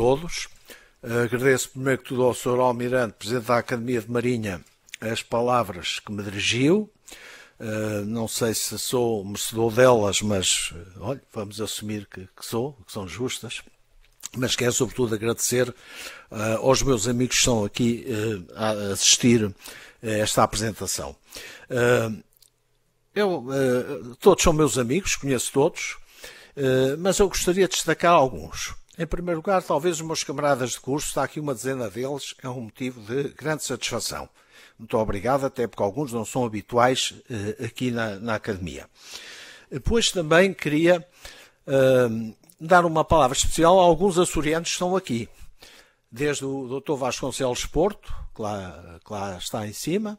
todos. Agradeço primeiro que tudo ao Sr. Almirante, Presidente da Academia de Marinha, as palavras que me dirigiu. Ah, não sei se sou merecedor delas, mas ah, olha, vamos assumir que, que sou, que são justas mas quero sobretudo agradecer uh, aos meus amigos que estão aqui uh, a assistir a esta apresentação. eu, todos são meus amigos, conheço todos, mas eu gostaria de destacar alguns. Em primeiro lugar, talvez os meus camaradas de curso, está aqui uma dezena deles, é um motivo de grande satisfação. Muito obrigado, até porque alguns não são habituais eh, aqui na, na, academia. Depois também queria eh, dar uma palavra especial a alguns açorianos que estão aqui. Desde o Dr. Vasconcelos Porto, que lá, que lá está em cima,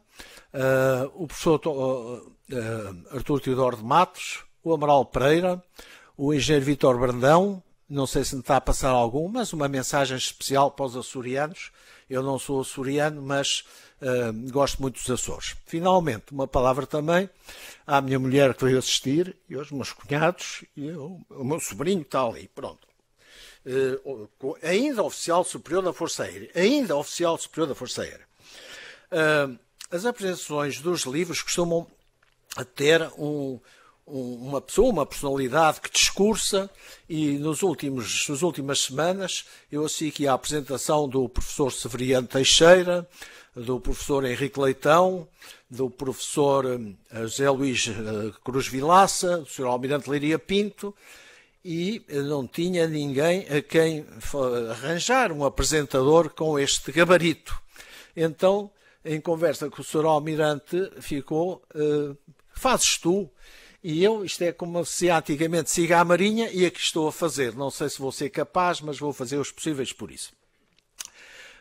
eh, o professor Artur Teodoro de Matos, o Amaral Pereira, o engenheiro Vitor Brandão, não sei se me está a passar algum, mas uma mensagem especial para os açorianos. Eu não sou açoriano, mas uh, gosto muito dos Açores. Finalmente, uma palavra também à minha mulher que veio assistir, e aos meus cunhados, e eu, o meu sobrinho está ali, pronto. Uh, ainda oficial superior da Força Aérea. Ainda oficial superior da Força Aérea. Uh, as apresentações dos livros costumam ter um, uma pessoa, uma personalidade que discursa e nos últimos, nas últimas semanas eu assisti aqui à apresentação do professor Severiano Teixeira, do professor Henrique Leitão, do professor hum, José Luís eh, Cruz Vilaça, do senhor Almirante Leiria Pinto, e eh, não tinha ninguém a quem arranjar um apresentador com este gabarito. Então, em conversa com o senhor Almirante, ficou, eh, fazes tu, e eu, isto é como se antigamente siga a Marinha e aqui estou a fazer. Não sei se vou ser capaz, mas vou fazer os possíveis por isso.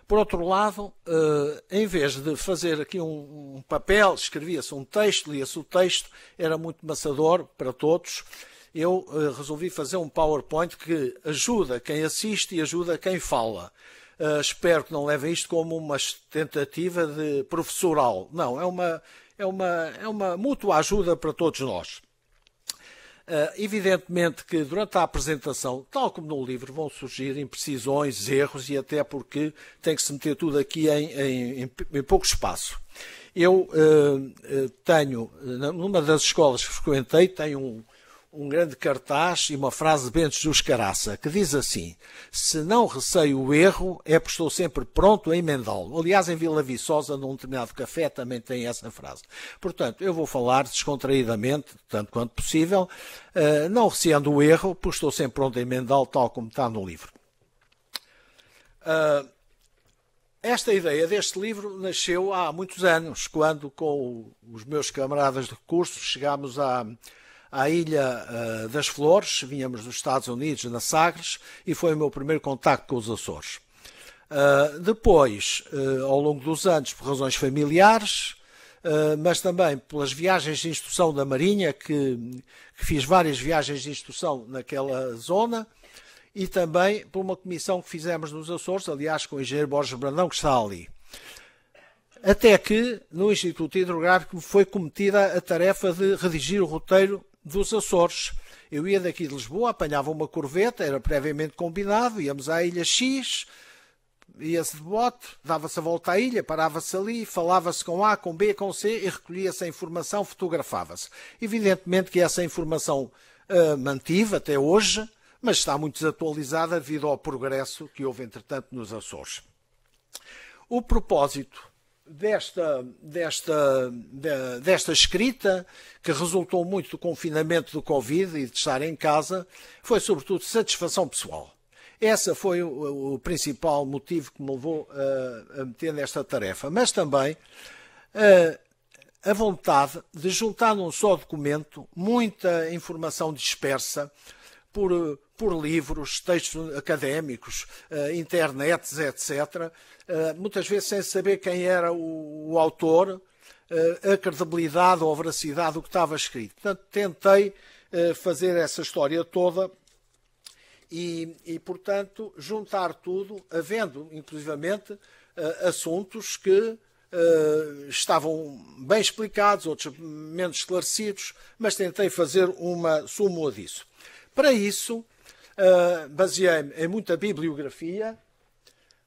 Por outro lado, eh, em vez de fazer aqui um, papel, escrevia-se um texto, lia-se o texto, era muito maçador para todos. Eu eh, resolvi fazer um PowerPoint que ajuda quem assiste e ajuda quem fala. Eh, espero que não levem isto como uma tentativa de professoral. Não, é uma, é uma, é uma mútua ajuda para todos nós. Eh, evidentemente que durante a apresentação, tal como no livro, vão surgir imprecisões, erros e até porque tem que se meter tudo aqui em, em, em pouco espaço. Eu eh, eh, tenho, numa das escolas que frequentei, tenho um, um grande cartaz e uma frase de Bento Jesus Caraça, que diz assim: Se não receio o erro, é porque estou sempre pronto a emendá-lo. Aliás, em Vila Viçosa, num determinado café, também tem essa frase. Portanto, eu vou falar descontraídamente, tanto quanto possível, eh, não receando o erro, porque estou sempre pronto a emendá-lo, tal como está no livro. Eh, esta ideia deste livro nasceu há muitos anos, quando com os meus camaradas de curso chegámos a à Ilha eh, das Flores, vínhamos dos Estados Unidos, na Sagres, e foi o meu primeiro contacto com os Açores. Eh, depois, eh, ao longo dos anos, por razões familiares, mas também pelas viagens de instrução da Marinha, que, que fiz várias viagens de instrução naquela zona, e também por uma comissão que fizemos nos Açores, aliás, com o engenheiro Borges Brandão, que está ali. Até que, no Instituto Hidrográfico, foi cometida a tarefa de redigir o roteiro dos Açores. Eu ia daqui de Lisboa, apanhava uma corveta, era previamente combinado, íamos à Ilha X, ia-se de bote, dava-se a volta à ilha, parava-se ali, falava-se com A, com B, com C e recolhia-se a informação, fotografava-se. Evidentemente que essa informação uh, mantive até hoje, mas está muito desatualizada devido ao progresso que houve, entretanto, nos Açores. O propósito desta, desta, desta escrita, que resultou muito do confinamento do Covid e de estar em casa, foi sobretudo satisfação pessoal. Essa foi o, o principal motivo que me levou a meter nesta tarefa. Mas também a vontade de juntar num só documento muita informação dispersa por por livros, textos académicos, uh, etc., uh, muitas vezes sem saber quem era o, o autor, uh, a credibilidade ou a veracidade do que estava escrito. Portanto, tentei eh, fazer essa história toda e, e, portanto, juntar tudo, havendo, inclusivamente, eh, assuntos que estavam bem explicados, outros menos esclarecidos, mas tentei fazer uma súmula disso. Para isso, ah, baseei-me em muita bibliografia,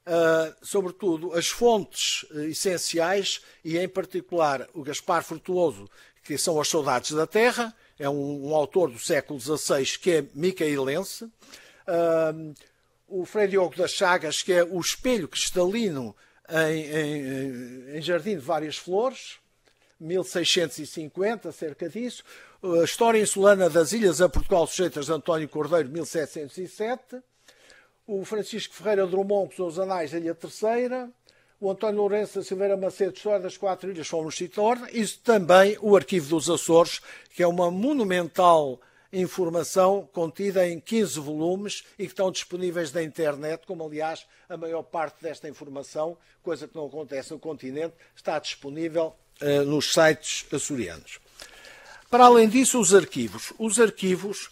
uh, sobretudo as fontes uh, essenciais e, em particular, o Gaspar Frutuoso, que são As Saudades da Terra, é um, um autor do século XVI que é micaelense. Uh, o Frei Diogo das Chagas, que é o espelho cristalino em, em, em Jardim de Várias Flores, 1650, cerca disso. A História Insulana das Ilhas a Portugal, sujeitas de António Cordeiro, 1707. O Francisco Ferreira Drummond, com os Anais da Ilha Terceira. O António Lourenço da Silveira Macedo, História das Quatro Ilhas, foram no isso ordem. E também o Arquivo dos Açores, que é uma monumental informação contida em 15 volumes e que estão disponíveis na internet, como aliás a maior parte desta informação, coisa que não acontece no continente, está disponível eh, nos sites açorianos. Para além disso, os arquivos. Os arquivos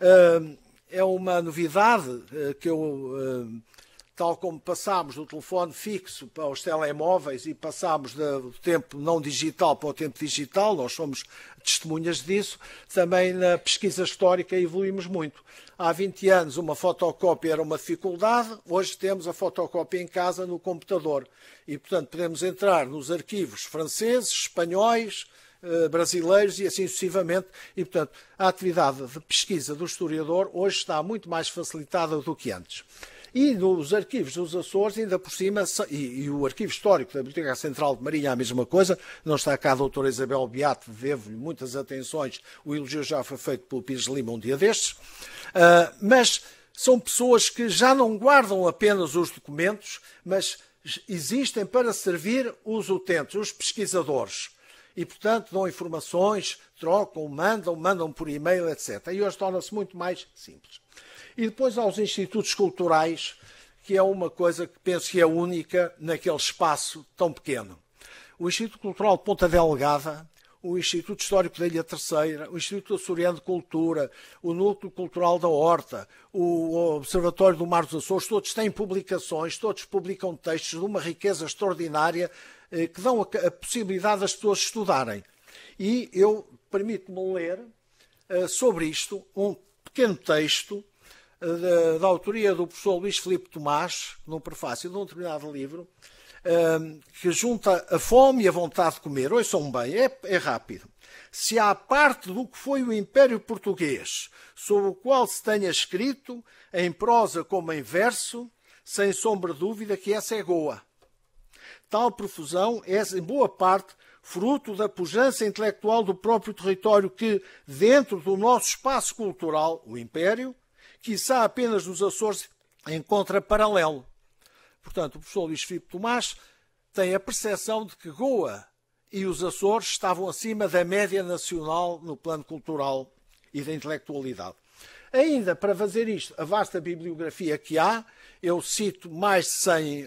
uh, é uma novidade uh, que eu, uh, tal como passámos do telefone fixo para os telemóveis e passámos do tempo não digital para o tempo digital, nós somos testemunhas disso, também na pesquisa histórica evoluímos muito. Há 20 anos uma fotocópia era uma dificuldade, hoje temos a fotocópia em casa no computador. E, portanto, podemos entrar nos arquivos franceses, espanhóis, eh, brasileiros e assim sucessivamente. E, portanto, a atividade de pesquisa do historiador hoje está muito mais facilitada do que antes. E nos arquivos dos Açores, ainda por cima, e, e, o arquivo histórico da Biblioteca Central de Marinha, a mesma coisa. Não está cá a doutora Isabel Beato, devo-lhe muitas atenções. O elogio já foi feito pelo Pires Lima um dia destes. Uh, mas são pessoas que já não guardam apenas os documentos, mas existem para servir os utentes, os pesquisadores e, portanto, dão informações, trocam, mandam, mandam por e-mail, etc. E hoje torna-se muito mais simples. E depois aos institutos culturais, que é uma coisa que penso que é única naquele espaço tão pequeno. O Instituto Cultural de Ponta Delgada, o Instituto Histórico da Ilha Terceira, o Instituto Açoriano de Cultura, o Núcleo Cultural da Horta, o Observatório do Mar dos Açores, todos têm publicações, todos publicam textos de uma riqueza extraordinária eh, que dão a, possibilidade das pessoas estudarem. E eu permito-me ler eh, sobre isto um pequeno texto eh, da, da autoria do professor Luís Filipe Tomás, num prefácio de um determinado livro, que junta a fome e a vontade de comer. Oi são bem, é, é rápido. Se há parte do que foi o Império Português, sobre o qual se tenha escrito, em prosa como em verso, sem sombra de dúvida que essa é Goa. Tal profusão é, em boa parte, fruto da pujança intelectual do próprio território que, dentro do nosso espaço cultural, o Império, quiçá apenas nos Açores, encontra paralelo. Portanto, o professor Luís Filipe Tomás tem a percepção de que Goa e os Açores estavam acima da média nacional no plano cultural e da intelectualidade. Ainda para fazer isto, a vasta bibliografia que há eu cito mais de 100 uh,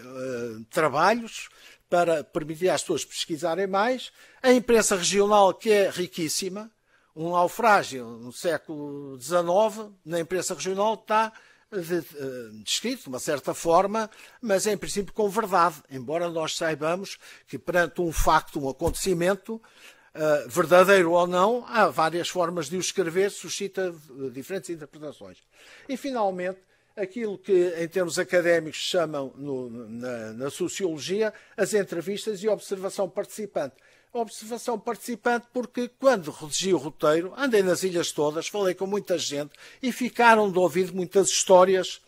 eh, trabalhos para permitir às pessoas pesquisarem mais. A imprensa regional, que é riquíssima, um naufrágio no século XIX, na imprensa regional está eh, eh, descrito de uma certa forma, mas é, em princípio com verdade, embora nós saibamos que perante um facto, um acontecimento, verdadeiro ou não, há várias formas de o escrever, suscita diferentes interpretações. E finalmente, aquilo que em termos académicos chamam no, na, na sociologia as entrevistas e observação participante observação participante, porque quando redigi o roteiro, andei nas ilhas todas, falei com muita gente e ficaram de ouvido muitas histórias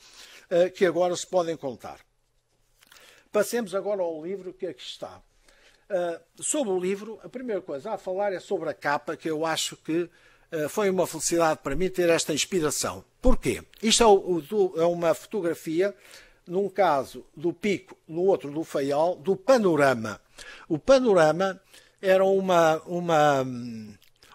uh, que agora se podem contar. Passemos agora ao livro que aqui está. Uh, sobre o livro, a primeira coisa a falar é sobre a capa, que eu acho que eh, foi uma felicidade para mim ter esta inspiração. Porquê? Isto é, o, é uma fotografia, num caso do Pico, no outro do Faial, do panorama. O panorama era uma, uma,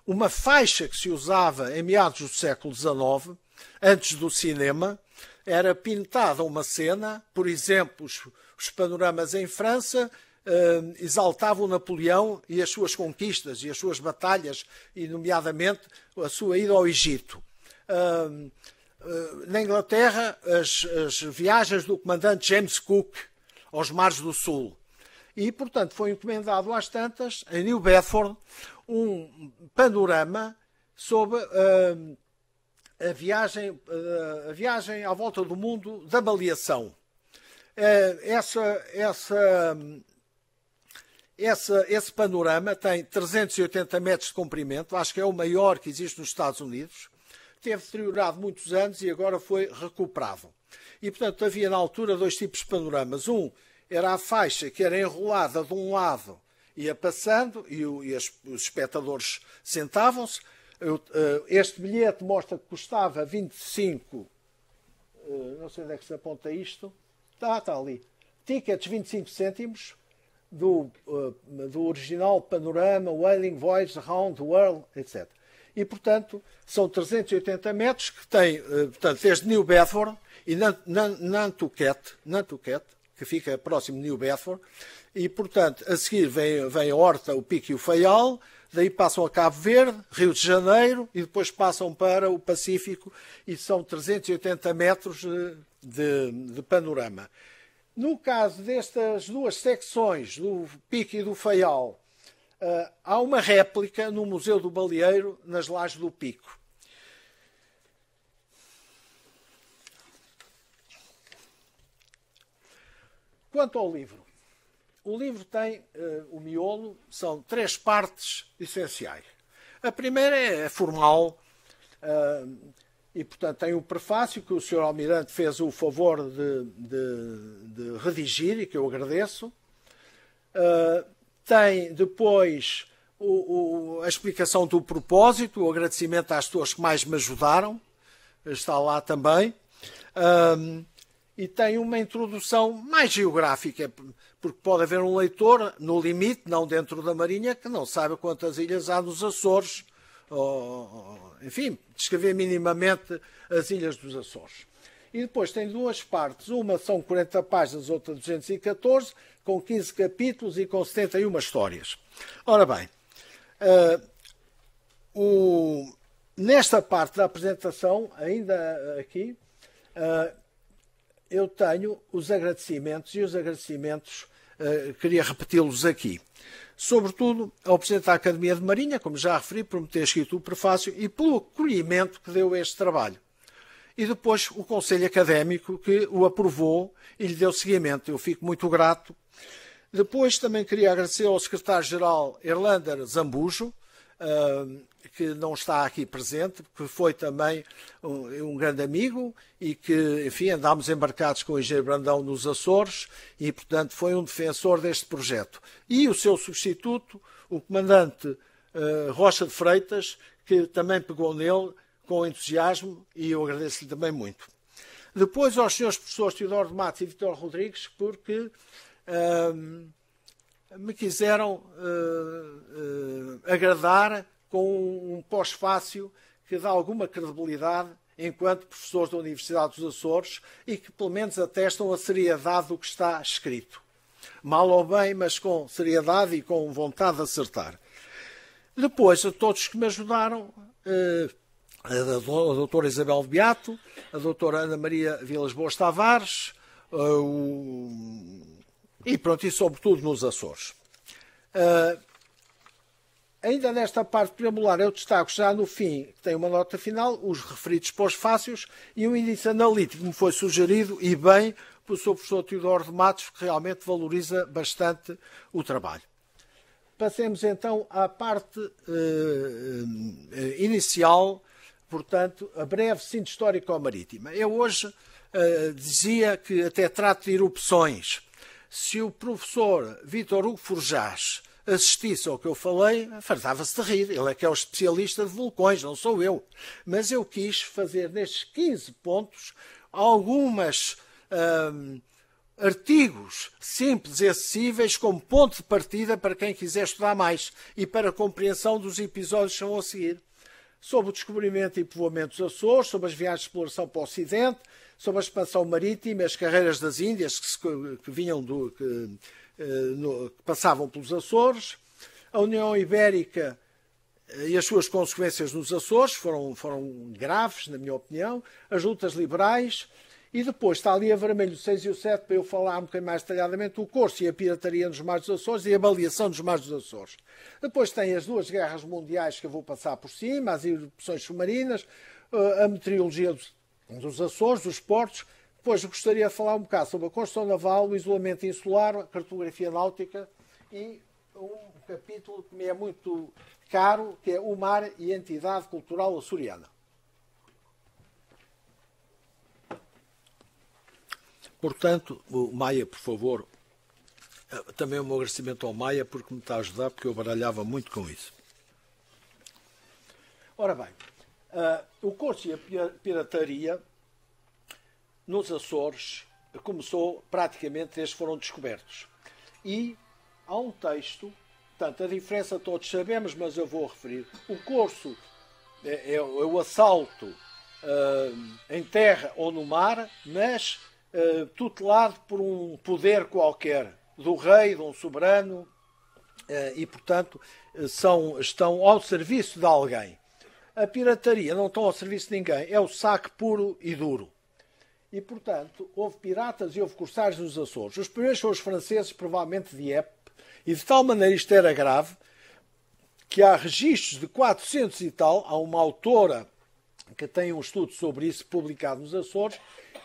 uma faixa que se usava em meados do século XIX, antes do cinema, era pintada uma cena, por exemplo, os, os, panoramas em França uh, o Napoleão e as suas conquistas e as suas batalhas, e nomeadamente a sua ida ao Egito. Uh, na Inglaterra, as, as viagens do comandante James Cook aos mares do Sul. E, portanto, foi encomendado às tantas, em New Bedford, um panorama sobre uh, a, viagem, uh, a viagem à volta do mundo da baleação. Uh, essa, essa, essa, esse panorama tem 380 metros de comprimento, acho que é o maior que existe nos Estados Unidos. Teve deteriorado muitos anos e agora foi recuperável. E, portanto, havia na altura dois tipos de panoramas. Um era a faixa que era enrolada de um lado, ia passando e, o, e as, os espectadores sentavam-se. Eh, este bilhete mostra que custava 25. Eh, não sei onde é que se aponta isto. Está, está ali. Tickets 25 cêntimos do, uh, do original panorama Whaling Voyage Around the World, etc. E, portanto, são 380 metros que tem, uh, portanto, desde New Bedford e Nantucket, Nantucket, que fica próximo de New Bedford, e, portanto, a seguir vem, vem a Horta, o Pico e o Faial, daí passam a Cabo Verde, Rio de Janeiro, e depois passam para o Pacífico, e são 380 metros de, eh, de, de panorama. No caso destas duas secções, do Pico e do Faial, eh, há uma réplica no Museu do Baleeiro, nas Lajes do Pico. Quanto ao livro, o livro tem uh, o miolo, são três partes essenciais. A primeira é formal, uh, e, portanto, tem o prefácio que o Sr. Almirante fez o favor de, de, de redigir e que eu agradeço. Uh, tem depois o, o, a explicação do propósito, o agradecimento às pessoas que mais me ajudaram, está lá também. Um, ah, e tem uma introdução mais geográfica, porque pode haver um leitor, no limite, não dentro da Marinha, que não sabe quantas ilhas há nos Açores enfim, descrever minimamente as Ilhas dos Açores. E depois tem duas partes, uma são 40 páginas, outra 214, com 15 capítulos e com 71 histórias. Ora bem, uh, o, nesta parte da apresentação, ainda eh, aqui, uh, eu tenho os agradecimentos e os agradecimentos eh, queria repeti-los aqui. Sobretudo, ao Presidente da Academia de Marinha, como já referi, por me ter escrito o prefácio e pelo acolhimento que deu a este trabalho. E depois o Conselho Académico, que o aprovou e lhe deu seguimento. Eu fico muito grato. Depois também queria agradecer ao Secretário-Geral Erlander Zambujo, eh, que não está aqui presente, que foi também um, um grande amigo e que, enfim, andámos embarcados com o Engenheiro Brandão nos Açores e, portanto, foi um defensor deste projeto. E o seu substituto, o comandante uh, Rocha de Freitas, que também pegou nele com entusiasmo e eu agradeço-lhe também muito. Depois aos senhores professores Teodoro de Matos e Vitor Rodrigues, porque ehm, me quiseram uh, agradar com um pós-fácil que dá alguma credibilidade enquanto professores da Universidade dos Açores e que pelo menos atestam a seriedade do que está escrito. Mal ou bem, mas com seriedade e com vontade de acertar. Depois, a todos que me ajudaram, eh, a doutora Isabel Beato, a doutora Ana Maria Vilas Boas Tavares, eh, e pronto, e sobretudo nos Açores. Eh, Ainda nesta parte preambular, eu destaco já no fim, que tem uma nota final, os referidos pós-fácios e um índice analítico como foi sugerido e bem pelo Sr. Professor Teodoro de Matos, que realmente valoriza bastante o trabalho. Passemos então à parte eh, eh, inicial, portanto, a breve síntese histórico-marítima. Eu hoje eh, dizia que até trato de erupções. Se o professor Vitor Hugo Forjás assistisse ao que eu falei, fartava-se de rir. Ele é que é o especialista de vulcões, não sou eu. Mas eu quis fazer nestes 15 pontos algumas. Hum, artigos simples e acessíveis como ponto de partida para quem quiser estudar mais e para a compreensão dos episódios que vão a seguir. Sobre o descobrimento e povoamento dos Açores, sobre as viagens de exploração para o Ocidente, sobre a expansão marítima, as carreiras das Índias que, se, que vinham do, que, eh, no, que passavam pelos Açores. A União Ibérica eh, e as suas consequências nos Açores foram, foram graves, na minha opinião, as lutas liberais, e depois está ali a vermelho 6 e o 7 para eu falar um bocadinho mais detalhadamente o curso e a pirataria nos mares dos Açores e a baleação dos mares dos Açores. Depois tem as duas guerras mundiais que eu vou passar por cima, as erupções submarinas, eh, a meteorologia dos, dos Açores, dos portos, depois gostaria de falar um bocado sobre a construção naval, o isolamento insular, a cartografia náutica e um capítulo que me é muito caro, que é o mar e a entidade cultural açoriana. Portanto, o Maia, por favor, eh, também o meu agradecimento ao Maia porque me está a ajudar, porque eu baralhava muito com isso. Ora bem, uh, o curso e a pirataria nos Açores começou praticamente desde que foram descobertos. E há um texto, portanto, a diferença todos sabemos, mas eu vou referir. O curso é, é, é o assalto uh, em terra ou no mar, mas uh, tutelado por um poder qualquer, do rei, de um soberano, ah, e, portanto, são, estão ao serviço de alguém. A pirataria não estão ao serviço de ninguém, é o saque puro e duro. E, portanto, houve piratas e houve corsários nos Açores. Os primeiros foram os franceses, provavelmente de Epe, e de tal maneira isto era grave que há registros de 400 e tal, há uma autora que tem um estudo sobre isso publicado nos Açores,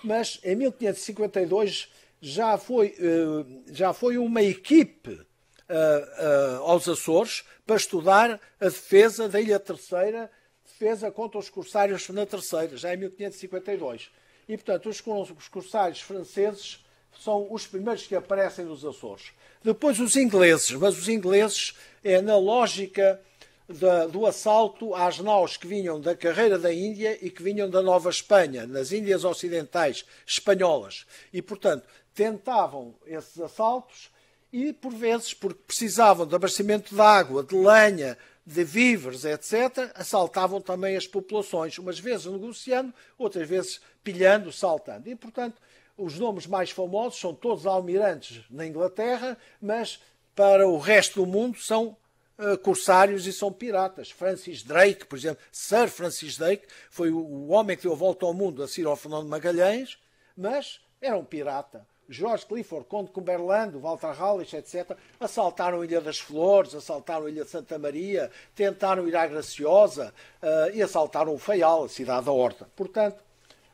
mas em 1552 já foi, eh, já foi uma equipe eh, eh, aos Açores para estudar a defesa da Ilha Terceira, defesa contra os corsários na Terceira, já em 1552 e, portanto, os, os corsários franceses são os primeiros que aparecem nos Açores. Depois os ingleses, mas os ingleses é na lógica da, do assalto às naus que vinham da carreira da Índia e que vinham da Nova Espanha, nas Índias Ocidentais espanholas. E, portanto, tentavam esses assaltos e, por vezes, porque precisavam de abastecimento de água, de lenha, de víveres, etc., assaltavam também as populações, umas vezes negociando, outras vezes pilhando, saltando. E, portanto, os nomes mais famosos são todos almirantes na Inglaterra, mas para o resto do mundo são uh, corsários e são piratas. Francis Drake, por exemplo, Sir Francis Drake, foi o, homem que deu a volta ao mundo a Sir ao Fernando Magalhães, mas era um pirata. George Clifford, Conde Cumberland, Walter Raleigh, etc., assaltaram a Ilha das Flores, assaltaram a Ilha de Santa Maria, tentaram ir à Graciosa uh, e assaltaram o Feial, a cidade da Horta. Portanto,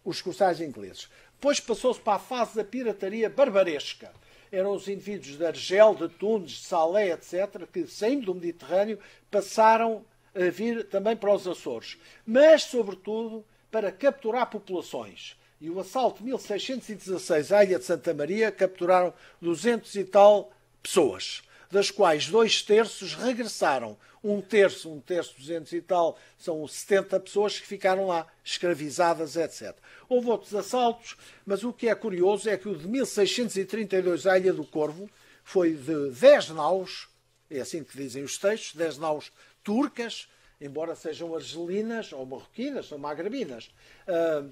os escorçais ingleses. Depois passou-se para a fase da pirataria barbaresca. Eram os indivíduos de Argel, de Tunes, de Salé, etc., que, saindo do Mediterrâneo, passaram a vir também para os Açores, mas, sobretudo, para capturar populações. E o assalto de 1616 à Ilha de Santa Maria capturaram 200 e tal pessoas, das quais dois terços regressaram, um terço, um terço, 200 e tal, são 70 pessoas que ficaram lá, escravizadas, etc. Houve outros assaltos, mas o que é curioso é que o de 1632 à Ilha do Corvo foi de 10 naus, é assim que dizem os textos, 10 naus turcas, embora sejam argelinas ou marroquinas, ou magrebinas, ah,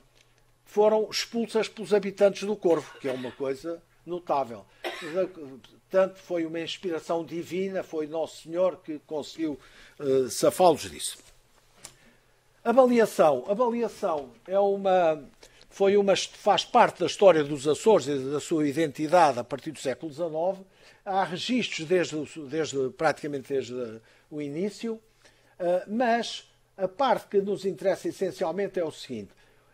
foram expulsas pelos habitantes do Corvo, que é uma coisa notável. Tanto foi uma inspiração divina, foi Nosso Senhor que conseguiu uh, safá-los disso. Avaliação. Avaliação é uma foi uma, faz parte da história dos Açores e da sua identidade a partir do século XIX. Há registros desde, desde praticamente desde o início, eh, mas a parte que nos interessa essencialmente é o seguinte.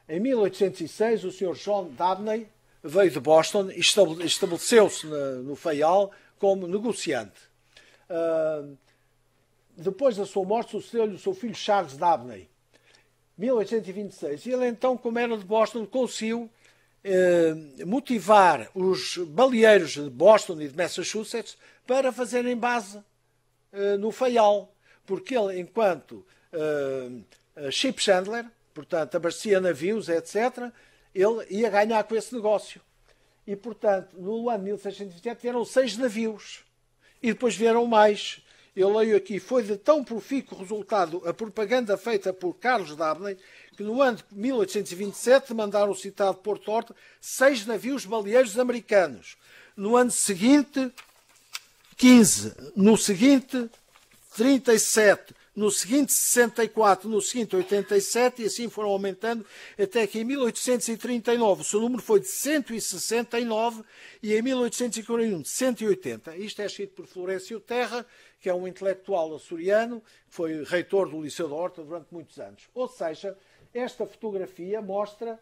Em 1806, o Sr. John Dabney, veio de Boston e estabeleceu-se no Fayal como negociante. Uh, depois da sua morte, sucedeu-lhe o seu filho Charles Dabney, 1826. Ele então, como era de Boston, conseguiu eh, motivar os baleeiros de Boston e de Massachusetts para fazerem base eh, no Fayal, porque ele, enquanto eh, ship chandler, portanto, abastecia navios, etc., ele ia ganhar com esse negócio. E, portanto, no ano de 1627 vieram seis navios. E depois vieram mais. Eu leio aqui: foi de tão profícuo resultado a propaganda feita por Carlos Dabney que no ano de 1827 mandaram citar por Porto Horta seis navios baleeiros americanos. No ano seguinte, 15. No seguinte, 37 no seguinte 64, no seguinte 87 e assim foram aumentando até que em 1839 o seu número foi de 169 e em 1841 de 180. Isto é escrito por Florencio Terra, que é um intelectual açoriano, que foi reitor do Liceu da Horta durante muitos anos. Ou seja, esta fotografia mostra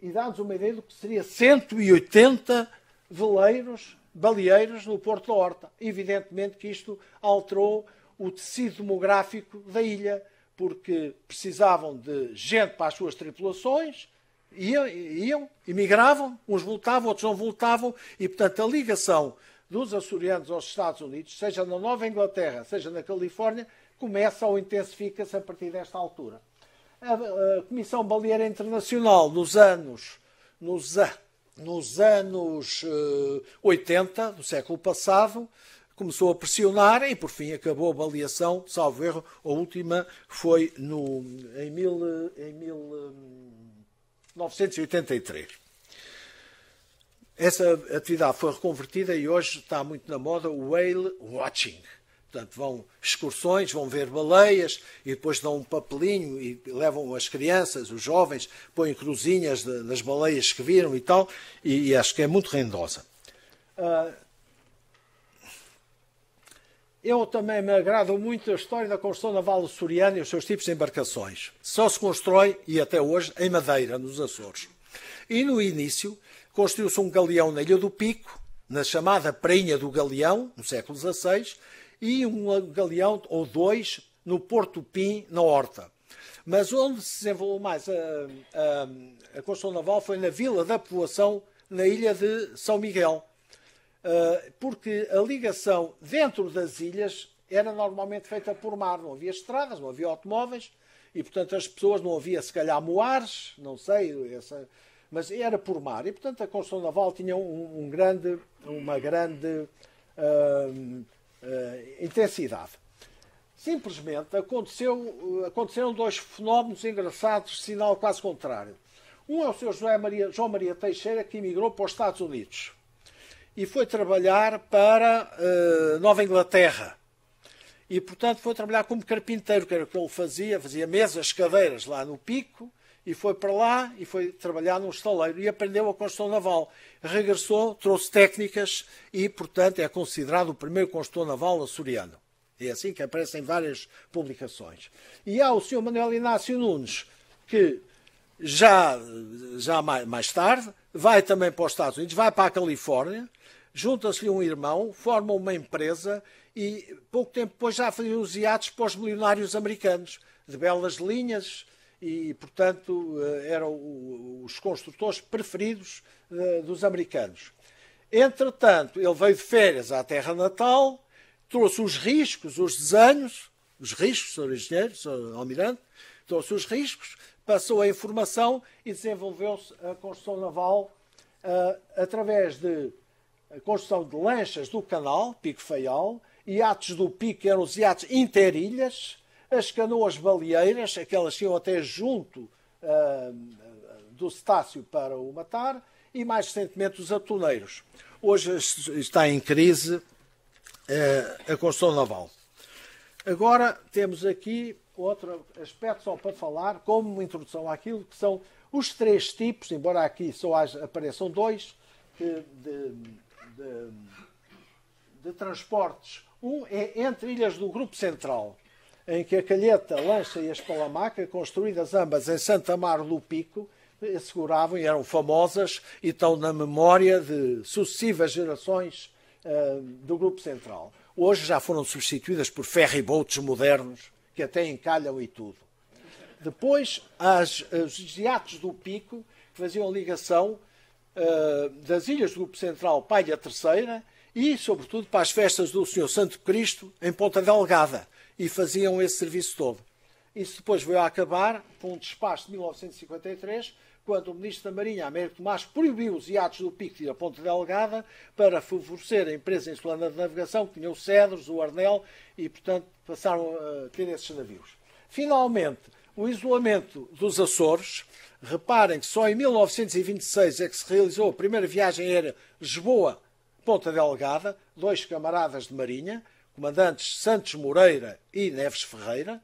e dá-nos uma ideia do que seria 180 veleiros, baleeiros no Porto da Horta. Evidentemente que isto alterou o tecido demográfico da ilha, porque precisavam de gente para as suas tripulações, iam, iam emigravam, uns voltavam, outros não voltavam, e portanto a ligação dos açorianos aos Estados Unidos, seja na Nova Inglaterra, seja na Califórnia, começa ou intensifica-se a partir desta altura. A, a Comissão Baleeira Internacional, nos anos, nos, nos anos uh, eh, 80 do século passado, começou a pressionar e, por fim, acabou a baleação, salvo erro. A última foi no, em, mil, em 1983. Hum, Essa atividade foi reconvertida e hoje está muito na moda o whale watching. Portanto, vão excursões, vão ver baleias e depois dão um papelinho e levam as crianças, os jovens, põem cruzinhas das baleias que viram e tal, e, e acho que é muito rendosa. Uh, eu também me agrada muito a história da construção naval açoriana e os seus tipos de embarcações. Só se constrói, e até hoje, em Madeira, nos Açores. E no início, construiu-se um galeão na Ilha do Pico, na chamada Prainha do Galeão, no século XVI, e um galeão ou dois no Porto Pim, na Horta. Mas onde se desenvolveu mais a, a, a construção naval foi na Vila da População, na ilha de São Miguel, ah, porque a ligação dentro das ilhas era normalmente feita por mar, não havia estradas, não havia automóveis, e portanto as pessoas não havia se calhar moares, não sei, essa, mas era por mar. E portanto a construção naval tinha um, um grande, uma grande uh, uh, intensidade. Simplesmente aconteceu, aconteceram dois fenómenos engraçados, sinal quase contrário. Um é o seu João Maria, João Maria Teixeira, que emigrou para os Estados Unidos e foi trabalhar para uh, Nova Inglaterra. E, portanto, foi trabalhar como carpinteiro, que era o que ele fazia, fazia mesas, cadeiras lá no pico, e foi para lá e foi trabalhar num estaleiro e aprendeu a construção naval. Regressou, trouxe técnicas e, portanto, é considerado o primeiro construtor naval açoriano. É assim que aparecem várias publicações. E há o Sr. Manuel Inácio Nunes, que já, já mais, mais tarde, vai também para os Estados Unidos, vai para a Califórnia, junta-se-lhe um irmão, forma uma empresa e pouco tempo depois já fazia os iates para os milionários americanos, de belas linhas, e, portanto, eh, eram os construtores preferidos eh, dos americanos. Entretanto, ele veio de férias à terra natal, trouxe os riscos, os desenhos, os riscos, senhor Engenheiro, senhor Almirante, trouxe os riscos, passou a informação e desenvolveu-se a construção naval uh, através de a eh, construção de lanchas do canal, Pico Feial, iates do Pico, eram os iates interilhas, as canoas baleeiras, aquelas que iam até junto uh, do cetáceo para o matar, e mais recentemente os atoneiros. Hoje está em crise uh, a construção naval. Agora temos aqui outro aspecto só para falar, como introdução àquilo, que são os três tipos, embora aqui só haja, apareçam dois, de, de, de transportes. Um é entre ilhas do Grupo Central, em que a Calheta, a Lancha e a Espalamaca, construídas ambas em Santa Mar do Pico, asseguravam e eram famosas e estão na memória de sucessivas gerações uh, do Grupo Central. Hoje já foram substituídas por boats modernos que até encalham e tudo. Depois, as, os hiatos do Pico, que faziam ligação uh, das ilhas do Grupo Central Palha Terceira e, sobretudo, para as festas do Senhor Santo Cristo em Ponta Delgada, e faziam esse serviço todo. Isso depois veio a acabar com um despacho de 1953 quando o Ministro da Marinha, Américo Tomás, proibiu os iates do Pico ir da Ponte Delgada para favorecer a empresa insulana de navegação, que tinha o Cedros, o Arnel, e, portanto, passaram a ter esses navios. Finalmente, o isolamento dos Açores. Reparem que só em 1926 é que se realizou a primeira viagem aérea Lisboa-Ponta Delgada, dois camaradas de marinha, comandantes Santos Moreira e Neves Ferreira,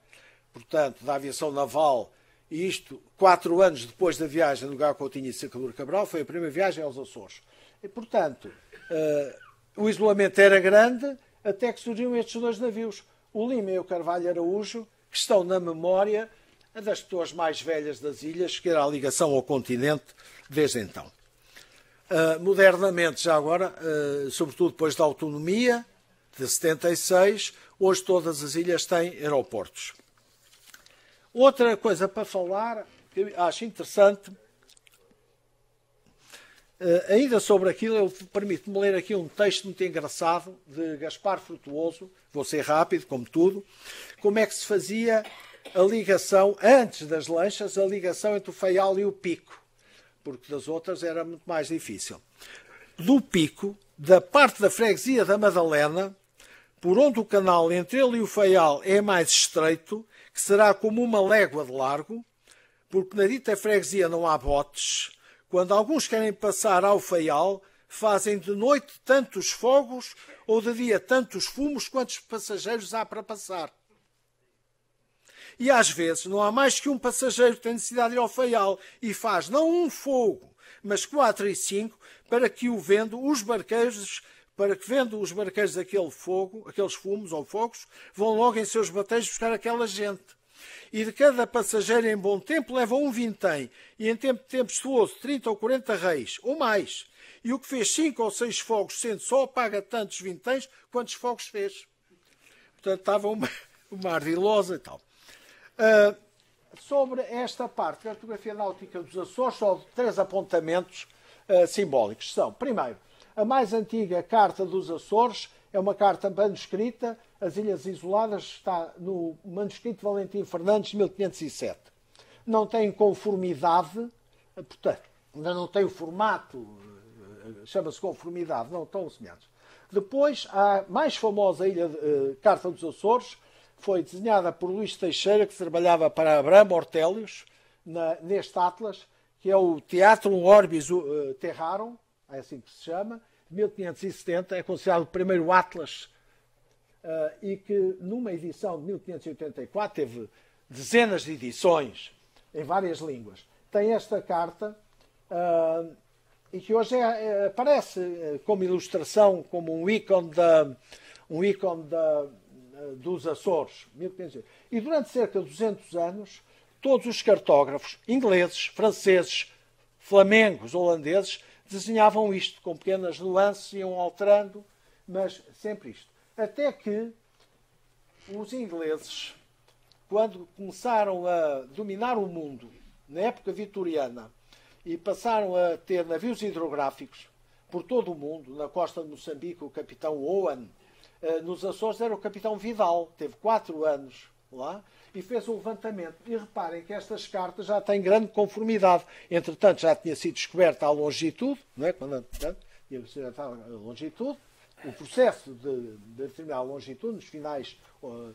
portanto, da aviação naval e isto quatro anos depois da viagem do Gal Coutinho e de Sacadura Cabral, foi a primeira viagem aos Açores. E, portanto, uh, o isolamento era grande até que surgiram estes dois navios, o Lima e o Carvalho Araújo, que estão na memória das pessoas mais velhas das ilhas, que era a ligação ao continente desde então. Uh, modernamente, já agora, uh, sobretudo depois da autonomia de 76, hoje todas as ilhas têm aeroportos. Outra coisa para falar, que eu acho interessante, eh, ainda sobre aquilo, eu permito-me ler aqui um texto muito engraçado de Gaspar Frutuoso, vou ser rápido, como tudo, como é que se fazia a ligação, antes das lanchas, a ligação entre o Feial e o Pico, porque das outras era muito mais difícil. Do Pico, da parte da freguesia da Madalena, por onde o canal entre ele e o Feial é mais estreito, que será como uma légua de largo, porque na dita freguesia não há botes. Quando alguns querem passar ao feial, fazem de noite tantos fogos ou de dia tantos fumos quantos passageiros há para passar. E às vezes não há mais que um passageiro que tem necessidade de ir ao feial e faz não um fogo, mas quatro e cinco, para que o vendo os barqueiros para que, vendo os barqueiros aquele fogo, aqueles fumos ou fogos, vão logo em seus bateiros buscar aquela gente. E de cada passageiro em bom tempo levam um vintém, e em tempo de tempestuoso trinta ou quarenta reis, ou mais. E o que fez cinco ou seis fogos, sendo só, paga tantos vinténs quantos fogos fez. Portanto, estava uma, uma ardilosa e tal. Uh, sobre esta parte, cartografia é náutica dos Açores, só três apontamentos uh, simbólicos. São, primeiro, a mais antiga carta dos Açores é uma carta manuscrita, As Ilhas Isoladas, está no manuscrito Valentim Fernandes, 1507. Não tem conformidade, portanto, ainda não tem o formato, chama-se conformidade, não estão semelhantes. Depois, a mais famosa ilha, de, eh, Carta dos Açores, foi desenhada por Luís Teixeira, que trabalhava para Abramo Ortelius, na, neste Atlas, que é o Teatro Orbis eh, Terrarum, é assim que se chama, 1570, é considerado o primeiro atlas uh, e que numa edição de 1584 teve dezenas de edições em várias línguas. Tem esta carta uh, e que hoje é, é aparece eh, como ilustração, como um ícone, da, um ícone da, dos Açores. 1580. E durante cerca de 200 anos, todos os cartógrafos ingleses, franceses, flamengos, holandeses desenhavam isto com pequenas nuances, iam alterando, mas sempre isto. Até que os ingleses, quando começaram a dominar o mundo, na época vitoriana, e passaram a ter navios hidrográficos por todo o mundo, na costa de Moçambique, o capitão Owen, eh, nos Açores era o capitão Vidal, teve quatro anos lá e fez o levantamento. E reparem que estas cartas já têm grande conformidade. Entretanto, já tinha sido descoberta a longitude, não é? Quando, portanto, a longitude, o processo de, de determinar a longitude nos finais, eh,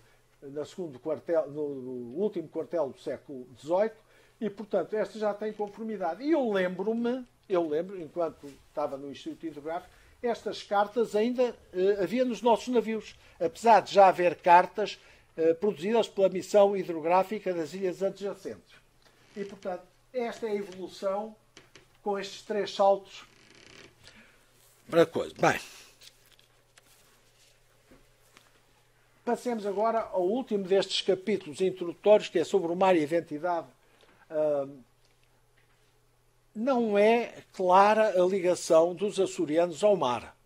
na segundo quartel, no último quartel do século XVIII, e portanto esta já tem conformidade. E eu lembro-me, eu lembro, enquanto estava no Instituto Hidrográfico, estas cartas ainda eh, havia nos nossos navios, apesar de já haver cartas eh, produzidas pela missão hidrográfica das ilhas adjacentes. E, portanto, esta é a evolução com estes três saltos para a coisa. Bem, passemos agora ao último destes capítulos introdutórios, que é sobre o mar e a identidade. não é clara a ligação dos açorianos ao mar.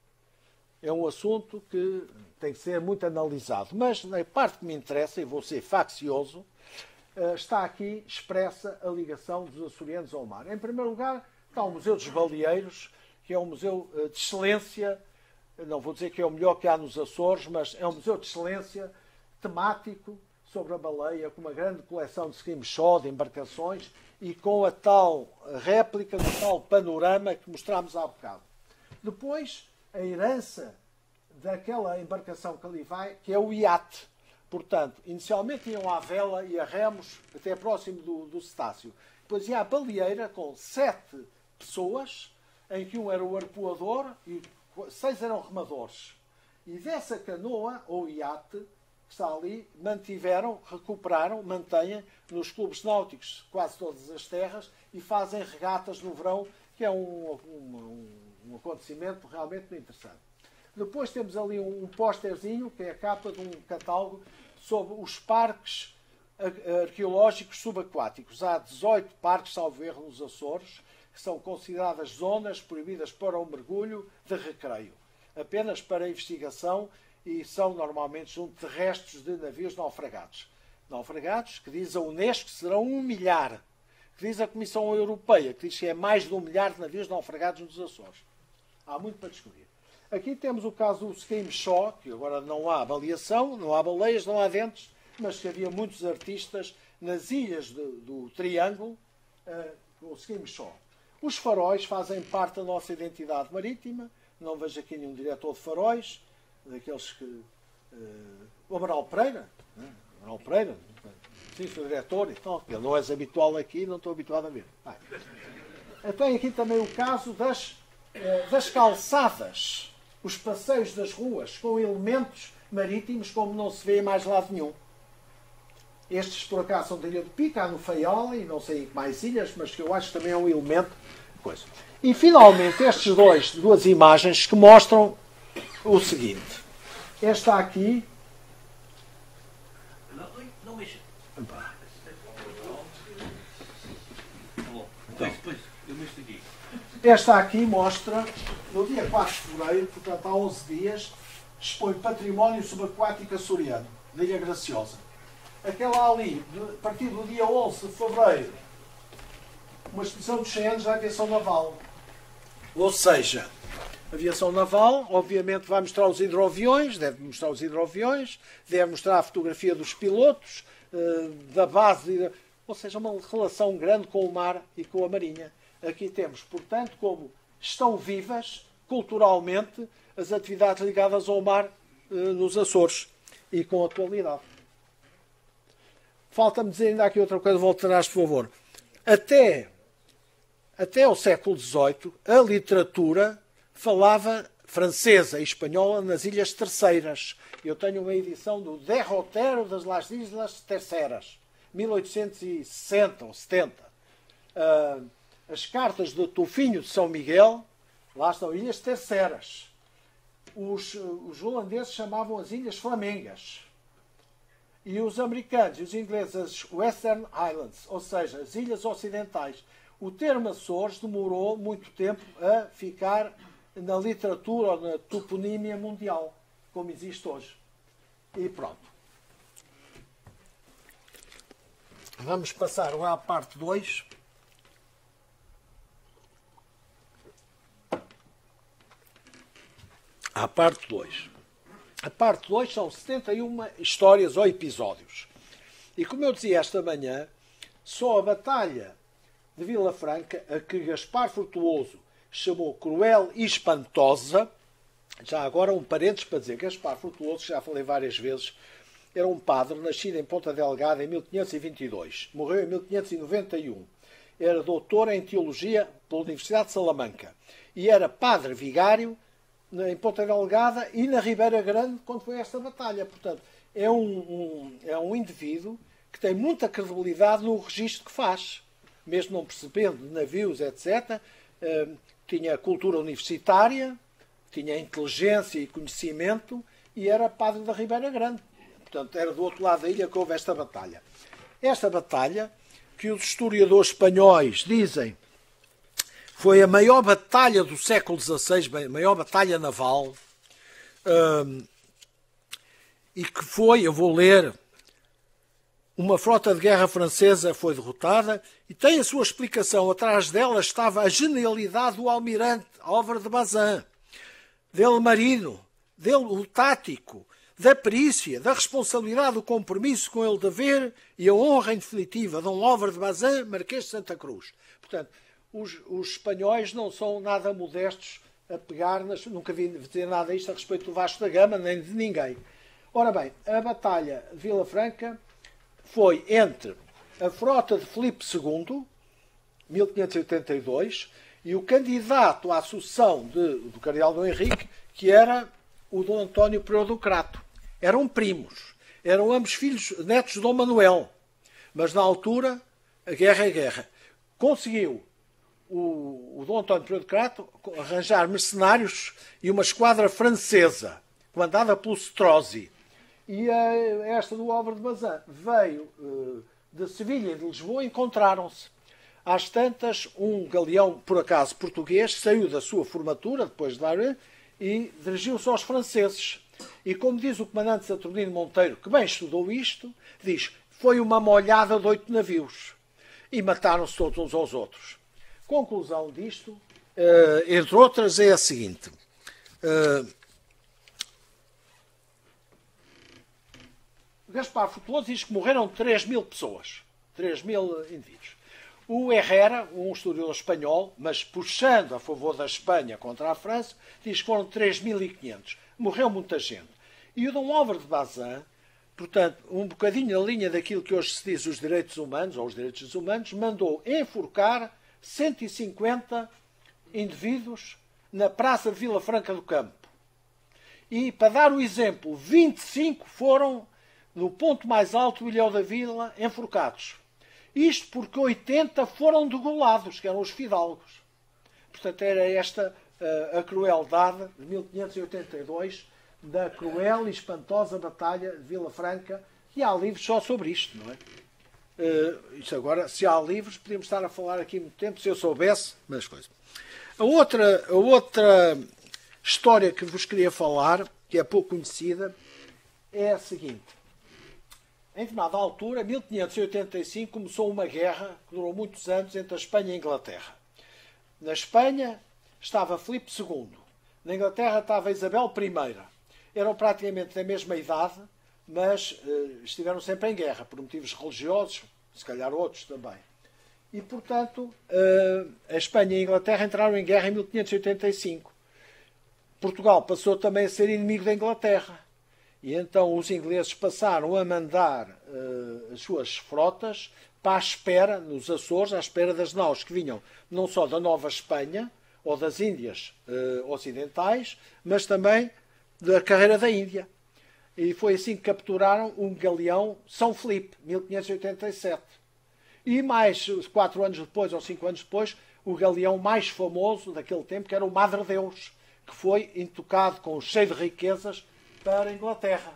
É um assunto que tem que ser muito analisado. Mas na parte que me interessa, e vou ser faccioso, eh, está aqui expressa a ligação dos açorianos ao mar. Em primeiro lugar, está o Museu dos Baleeiros, que é um museu eh, de excelência, não vou dizer que é o melhor que há nos Açores, mas é um museu de excelência temático sobre a baleia, com uma grande coleção de scrimshaw, de embarcações, e com a tal réplica do tal panorama que mostramos há bocado. Depois, a herança daquela embarcação que ali vai, que é o iate. Portanto, inicialmente iam à vela e a remos até próximo do, do cetáceo. Depois ia à baleeira com sete pessoas, em que um era o arpoador e seis eram remadores. E dessa canoa, ou iate, que está ali, mantiveram, recuperaram, mantêm nos clubes náuticos quase todas as terras e fazem regatas no verão, que é um, um, um acontecimento realmente interessante. Depois temos ali um, um pósterzinho, que é a capa de um catálogo, sobre os parques arqueológicos subaquáticos. Há 18 parques, salvo erro, nos Açores, que são consideradas zonas proibidas para o mergulho de recreio, apenas para investigação e são normalmente junto de restos de navios naufragados. Naufragados, que diz a Unesco, serão um milhar. Que diz a Comissão Europeia, que diz que é mais de um milhar de navios naufragados nos Açores. Há muito para descobrir. Aqui temos o caso do Scheme Show, que agora não há avaliação, não há baleias, não há dentes, mas que havia muitos artistas nas ilhas de, do Triângulo, uh, o Scheme Show. Os faróis fazem parte da nossa identidade marítima, não vejo aqui nenhum diretor de faróis, daqueles que. Uh, o Amaral Pereira, né? Amaral Pereira, sim, sou diretor, então, ele não é habitual aqui, não estou habituado a ver. Ah. Tem então, aqui também o caso das, uh, das calçadas os passeios das ruas com elementos marítimos como não se vê em mais lado nenhum. Estes, por acaso, são da Ilha de Pica, há no Faiola e não sei em que mais ilhas, mas que eu acho também é um elemento. Coisa. E, finalmente, estes dois, duas imagens que mostram o seguinte. Esta aqui... Tá Esta aqui mostra no dia 4 de fevereiro, portanto há 11 dias, expõe património subaquático açoriano, da Ilha Graciosa. Aquela ali, a partir do dia 11 de fevereiro, uma exposição dos 100 anos da aviação naval. Ou seja, aviação naval, obviamente vai mostrar os hidroaviões, deve mostrar os hidroaviões, deve mostrar a fotografia dos pilotos, eh, da base, ou seja, uma relação grande com o mar e com a marinha. Aqui temos, portanto, como estão vivas culturalmente as atividades ligadas ao mar eh, nos Açores e com a atualidade. Falta-me dizer ainda aqui outra coisa, volto atrás, por favor. Até, até o século XVIII, a literatura falava francesa e espanhola nas Ilhas Terceiras. Eu tenho uma edição do Derrotero das Las Islas Terceiras, 1860 ou 70. Uh, ah, as cartas do Tufinho de São Miguel, lá estão Ilhas Terceiras. Os, os holandeses chamavam as Ilhas Flamengas. E os americanos e os ingleses as Western Islands, ou seja, as Ilhas Ocidentais. O termo Açores demorou muito tempo a ficar na literatura ou na toponímia mundial, como existe hoje. E pronto. Vamos passar lá à parte 2. à parte 2. A parte 2 são 71 histórias ou episódios. E como eu dizia esta manhã, só a batalha de Vila Franca, a que Gaspar Frutuoso chamou cruel e espantosa, já agora um parênteses para dizer, Gaspar Frutuoso, já falei várias vezes, era um padre nascido em Ponta Delgada em 1522, morreu em 1591. Era doutor em teologia pela Universidade de Salamanca e era padre vigário em Ponta Delgada e na Ribeira Grande, quando foi esta batalha. Portanto, é um, um, é um indivíduo que tem muita credibilidade no registro que faz, mesmo não percebendo navios, etc. Uh, hum, tinha cultura universitária, tinha inteligência e conhecimento e era padre da Ribeira Grande. Portanto, era do outro lado da ilha que houve esta batalha. Esta batalha, que os historiadores espanhóis dizem foi a maior batalha do século XVI, a maior batalha naval, um, e que foi, eu vou ler, uma frota de guerra francesa foi derrotada e tem a sua explicação. Atrás dela estava a genialidade do almirante Álvaro de Bazin, dele marino, dele o tático, da perícia, da responsabilidade, do compromisso com ele dever e a honra definitiva de um Álvaro de Bazin, Marquês de Santa Cruz. Portanto, os, os espanhóis não são nada modestos a pegar nas. Nunca vi dizer nada isto a respeito do Vasco da Gama, nem de ninguém. Ora bem, a batalha de Vila Franca foi entre a frota de Filipe II, 1582, e o candidato à sucessão de, do Cardeal Dom Henrique, que era o Dom António Pereira do Crato. Eram primos, eram ambos filhos, netos de Dom Manuel. Mas na altura, a guerra é guerra. Conseguiu o, o Dom António I de Crato arranjar mercenários e uma esquadra francesa, comandada pelo Strozzi. E a, esta do Álvaro de Bazan veio uh, de Sevilha e de Lisboa, encontraram-se. Às tantas, um galeão, por acaso português, saiu da sua formatura, depois de Larue, e dirigiu-se aos franceses. E como diz o comandante Saturnino Monteiro, que bem estudou isto, diz: foi uma molhada de oito navios. E mataram-se todos uns aos outros. Conclusão disto, uh, entre outras, é a seguinte. Uh, Gaspar Frutuoso diz que morreram 3 mil pessoas, 3 mil indivíduos. O Herrera, um historiador espanhol, mas puxando a favor da Espanha contra a França, diz que foram 3.500. Morreu muita gente. E o Dom Álvaro de Bazin, portanto, um bocadinho na linha daquilo que hoje se diz os direitos humanos, ou os direitos humanos, mandou enforcar 150 indivíduos na Praça de Vila Franca do Campo. E, para dar o exemplo, 25 foram, no ponto mais alto do Ilhéu da Vila, enforcados. Isto porque 80 foram degolados, que eram os fidalgos. Portanto, era esta eh, a crueldade de 1582 da cruel e espantosa batalha de Vila Franca, e há livros só sobre isto, não é? Uh, agora, se há livros, podíamos estar a falar aqui muito tempo, se eu soubesse, mas coisa. A outra, a outra história que vos queria falar, que é pouco conhecida, é a seguinte. Em determinada altura, 1585, começou uma guerra que durou muitos anos entre a Espanha e a Inglaterra. Na Espanha estava Filipe II, na Inglaterra estava Isabel I. Eram praticamente da mesma idade, mas eh, estiveram sempre em guerra, por motivos religiosos, se calhar outros também. E, portanto, eh, a Espanha e a Inglaterra entraram em guerra em 1585. Portugal passou também a ser inimigo da Inglaterra. E então os ingleses passaram a mandar eh, as suas frotas para a espera, nos Açores, à espera das naus que vinham não só da Nova Espanha ou das Índias Ocidentais, mas também da carreira da Índia e foi assim que capturaram um galeão São Felipe, 1587. E mais quatro anos depois, ou cinco anos depois, o galeão mais famoso daquele tempo, que era o Madre Deus, que foi intocado com cheio de riquezas para a Inglaterra.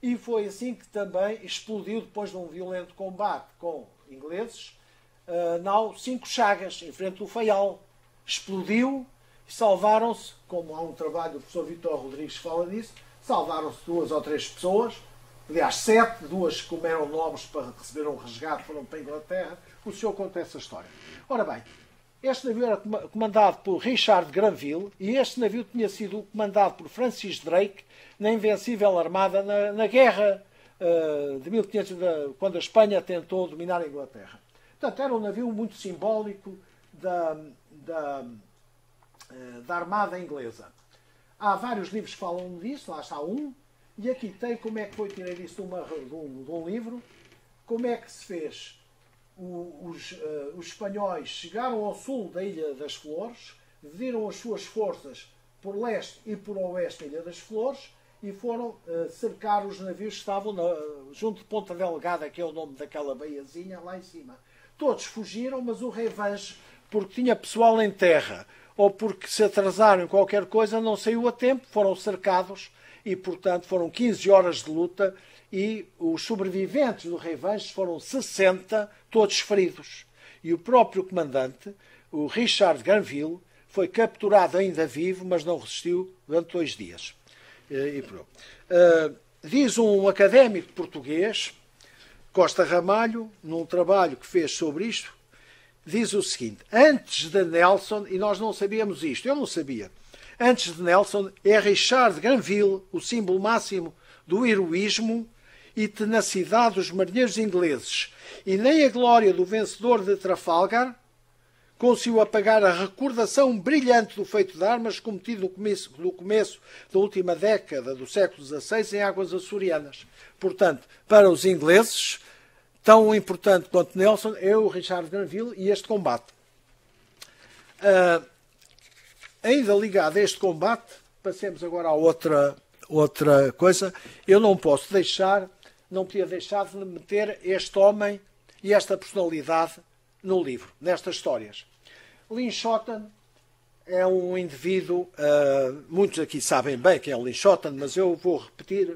E foi assim que também explodiu, depois de um violento combate com ingleses, uh, eh, não cinco chagas em frente do Faial. Explodiu e salvaram-se, como há um trabalho, o professor Vitor Rodrigues fala disso Salvaram-se duas ou três pessoas, aliás, sete, duas que comeram novos para receber um resgate, foram para a Inglaterra. O senhor conta essa história. Ora bem, este navio era comandado por Richard Granville e este navio tinha sido comandado por Francis Drake na Invencível Armada na, na guerra uh, de 1500, quando a Espanha tentou dominar a Inglaterra. Portanto, era um navio muito simbólico da, da, uh, da Armada Inglesa. Há vários livros que falam disso, lá está um, e aqui tem como é que foi tirar isso de, uma, de, um, de um livro, como é que se fez. O, os, uh, os espanhóis chegaram ao sul da Ilha das Flores, dividiram as suas forças por leste e por oeste da Ilha das Flores e foram uh, cercar os navios que estavam na, junto de Ponta Delgada, que é o nome daquela baiazinha lá em cima. Todos fugiram, mas o Revanche, porque tinha pessoal em terra, ou porque se atrasaram em qualquer coisa, não saiu a tempo, foram cercados e, portanto, foram 15 horas de luta e os sobreviventes do Revenge foram 60, todos feridos. E o próprio comandante, o Richard Granville, foi capturado ainda vivo, mas não resistiu durante dois dias. Eh, e pronto. Eh, diz um académico português, Costa Ramalho, num trabalho que fez sobre isto, diz o seguinte: antes de Nelson, e nós não sabíamos isto, eu não sabia, antes de Nelson é Richard Granville o símbolo máximo do heroísmo e tenacidade dos marinheiros ingleses, e nem a glória do vencedor de Trafalgar conseguiu apagar a recordação brilhante do feito de armas cometido no começo, no começo da última década do século XVI em águas açorianas. Portanto, para os ingleses, tão importante quanto Nelson é o Richard Granville e este combate. Uh, ainda ligado a este combate, passemos agora a outra, outra coisa. Eu não posso deixar, não podia deixar de meter este homem e esta personalidade no livro, nestas histórias. Lynn é um indivíduo, uh, muitos aqui sabem bem quem é o mas eu vou repetir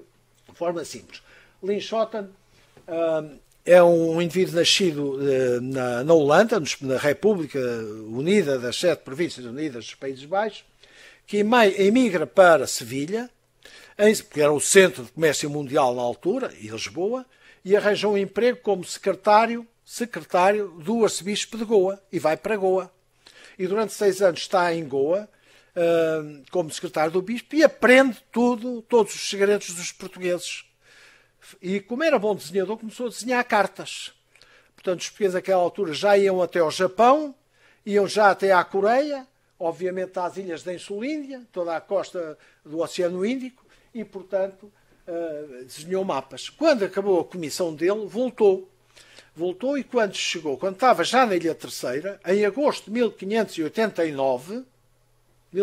de forma simples. Lynn uh, é um indivíduo nascido eh, na, na, Holanda, na República Unida das Sete Províncias Unidas dos Países Baixos, que emigra para Sevilha, porque que era o centro de comércio mundial na altura, e Lisboa, e arranja um emprego como secretário, secretário do arcebispo de Goa, e vai para Goa. E durante seis anos está em Goa, eh, como secretário do bispo, e aprende tudo, todos os segredos dos portugueses e como era bom desenhador, começou a desenhar cartas. Portanto, os portugueses naquela altura já iam até ao Japão, iam já até à Coreia, obviamente às ilhas da Insulíndia, toda a costa do Oceano Índico, e, portanto, uh, desenhou mapas. Quando acabou a comissão dele, voltou. Voltou e quando chegou, quando estava já na Ilha Terceira, em agosto de 1589,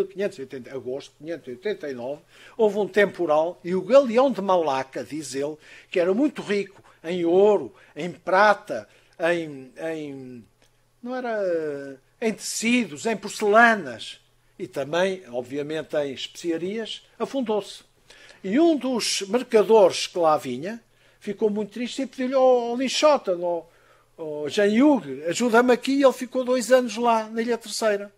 1580, agosto de 1589 houve um temporal e o galeão de Malaca, diz ele, que era muito rico em ouro, em prata, em, em não era eh, em tecidos, em porcelanas e também, obviamente, em especiarias, afundou-se. E um dos mercadores que lá vinha ficou muito triste e pediu-lhe ao, Lixota, ao, ao Jean Hugues, ajuda-me aqui. E ele ficou dois anos lá, na Ilha Terceira.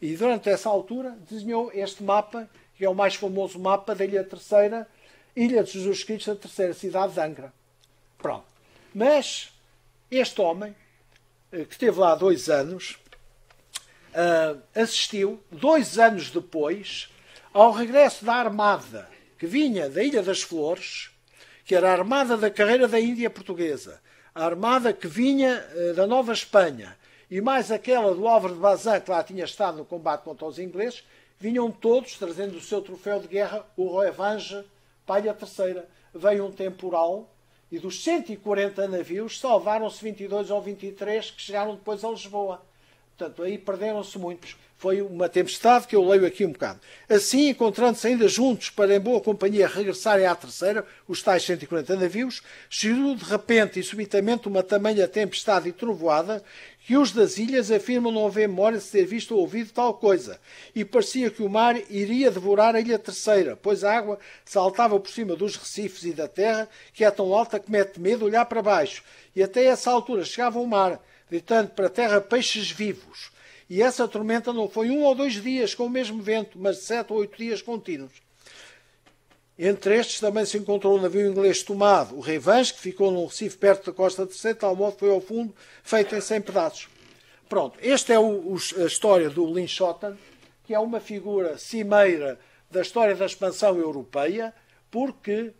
E durante essa altura desenhou este mapa, que é o mais famoso mapa da Ilha Terceira, Ilha de Jesus Cristo, a terceira cidade de Angra. Pronto. Mas este homem, eh, que esteve lá dois anos, eh, assistiu, dois anos depois, ao regresso da armada que vinha da Ilha das Flores, que era a armada da carreira da Índia portuguesa, a armada que vinha eh, da Nova Espanha, e mais aquela do Álvaro de Bazin, que lá tinha estado no combate contra os ingleses, vinham todos trazendo o seu troféu de guerra, o Roevange, palha terceira. Veio um temporal e dos 140 navios salvaram-se 22 ou 23 que chegaram depois a Lisboa. Portanto, aí perderam-se muitos. Foi uma tempestade que eu leio aqui um bocado. Assim, encontrando-se ainda juntos para em boa companhia regressarem à terceira, os tais 140 navios, chegou de repente e subitamente uma tamanha tempestade e trovoada que os das ilhas afirmam não haver memória de ter visto ou ouvido tal coisa, e parecia que o mar iria devorar a Ilha Terceira, pois a água saltava por cima dos recifes e da terra, que é tão alta que mete medo olhar para baixo, e até essa altura chegava o mar, deitando para a terra peixes vivos. E essa tormenta não foi um ou dois dias com o mesmo vento, mas sete ou oito dias contínuos. Entre estes também se encontrou um navio inglês tomado, o Revenge, que ficou num recife perto da costa terceira, de tal modo que foi ao fundo, feito em 100 pedaços. Pronto, esta é o, o, a história do Linshotan, que é uma figura cimeira da história da expansão europeia, porque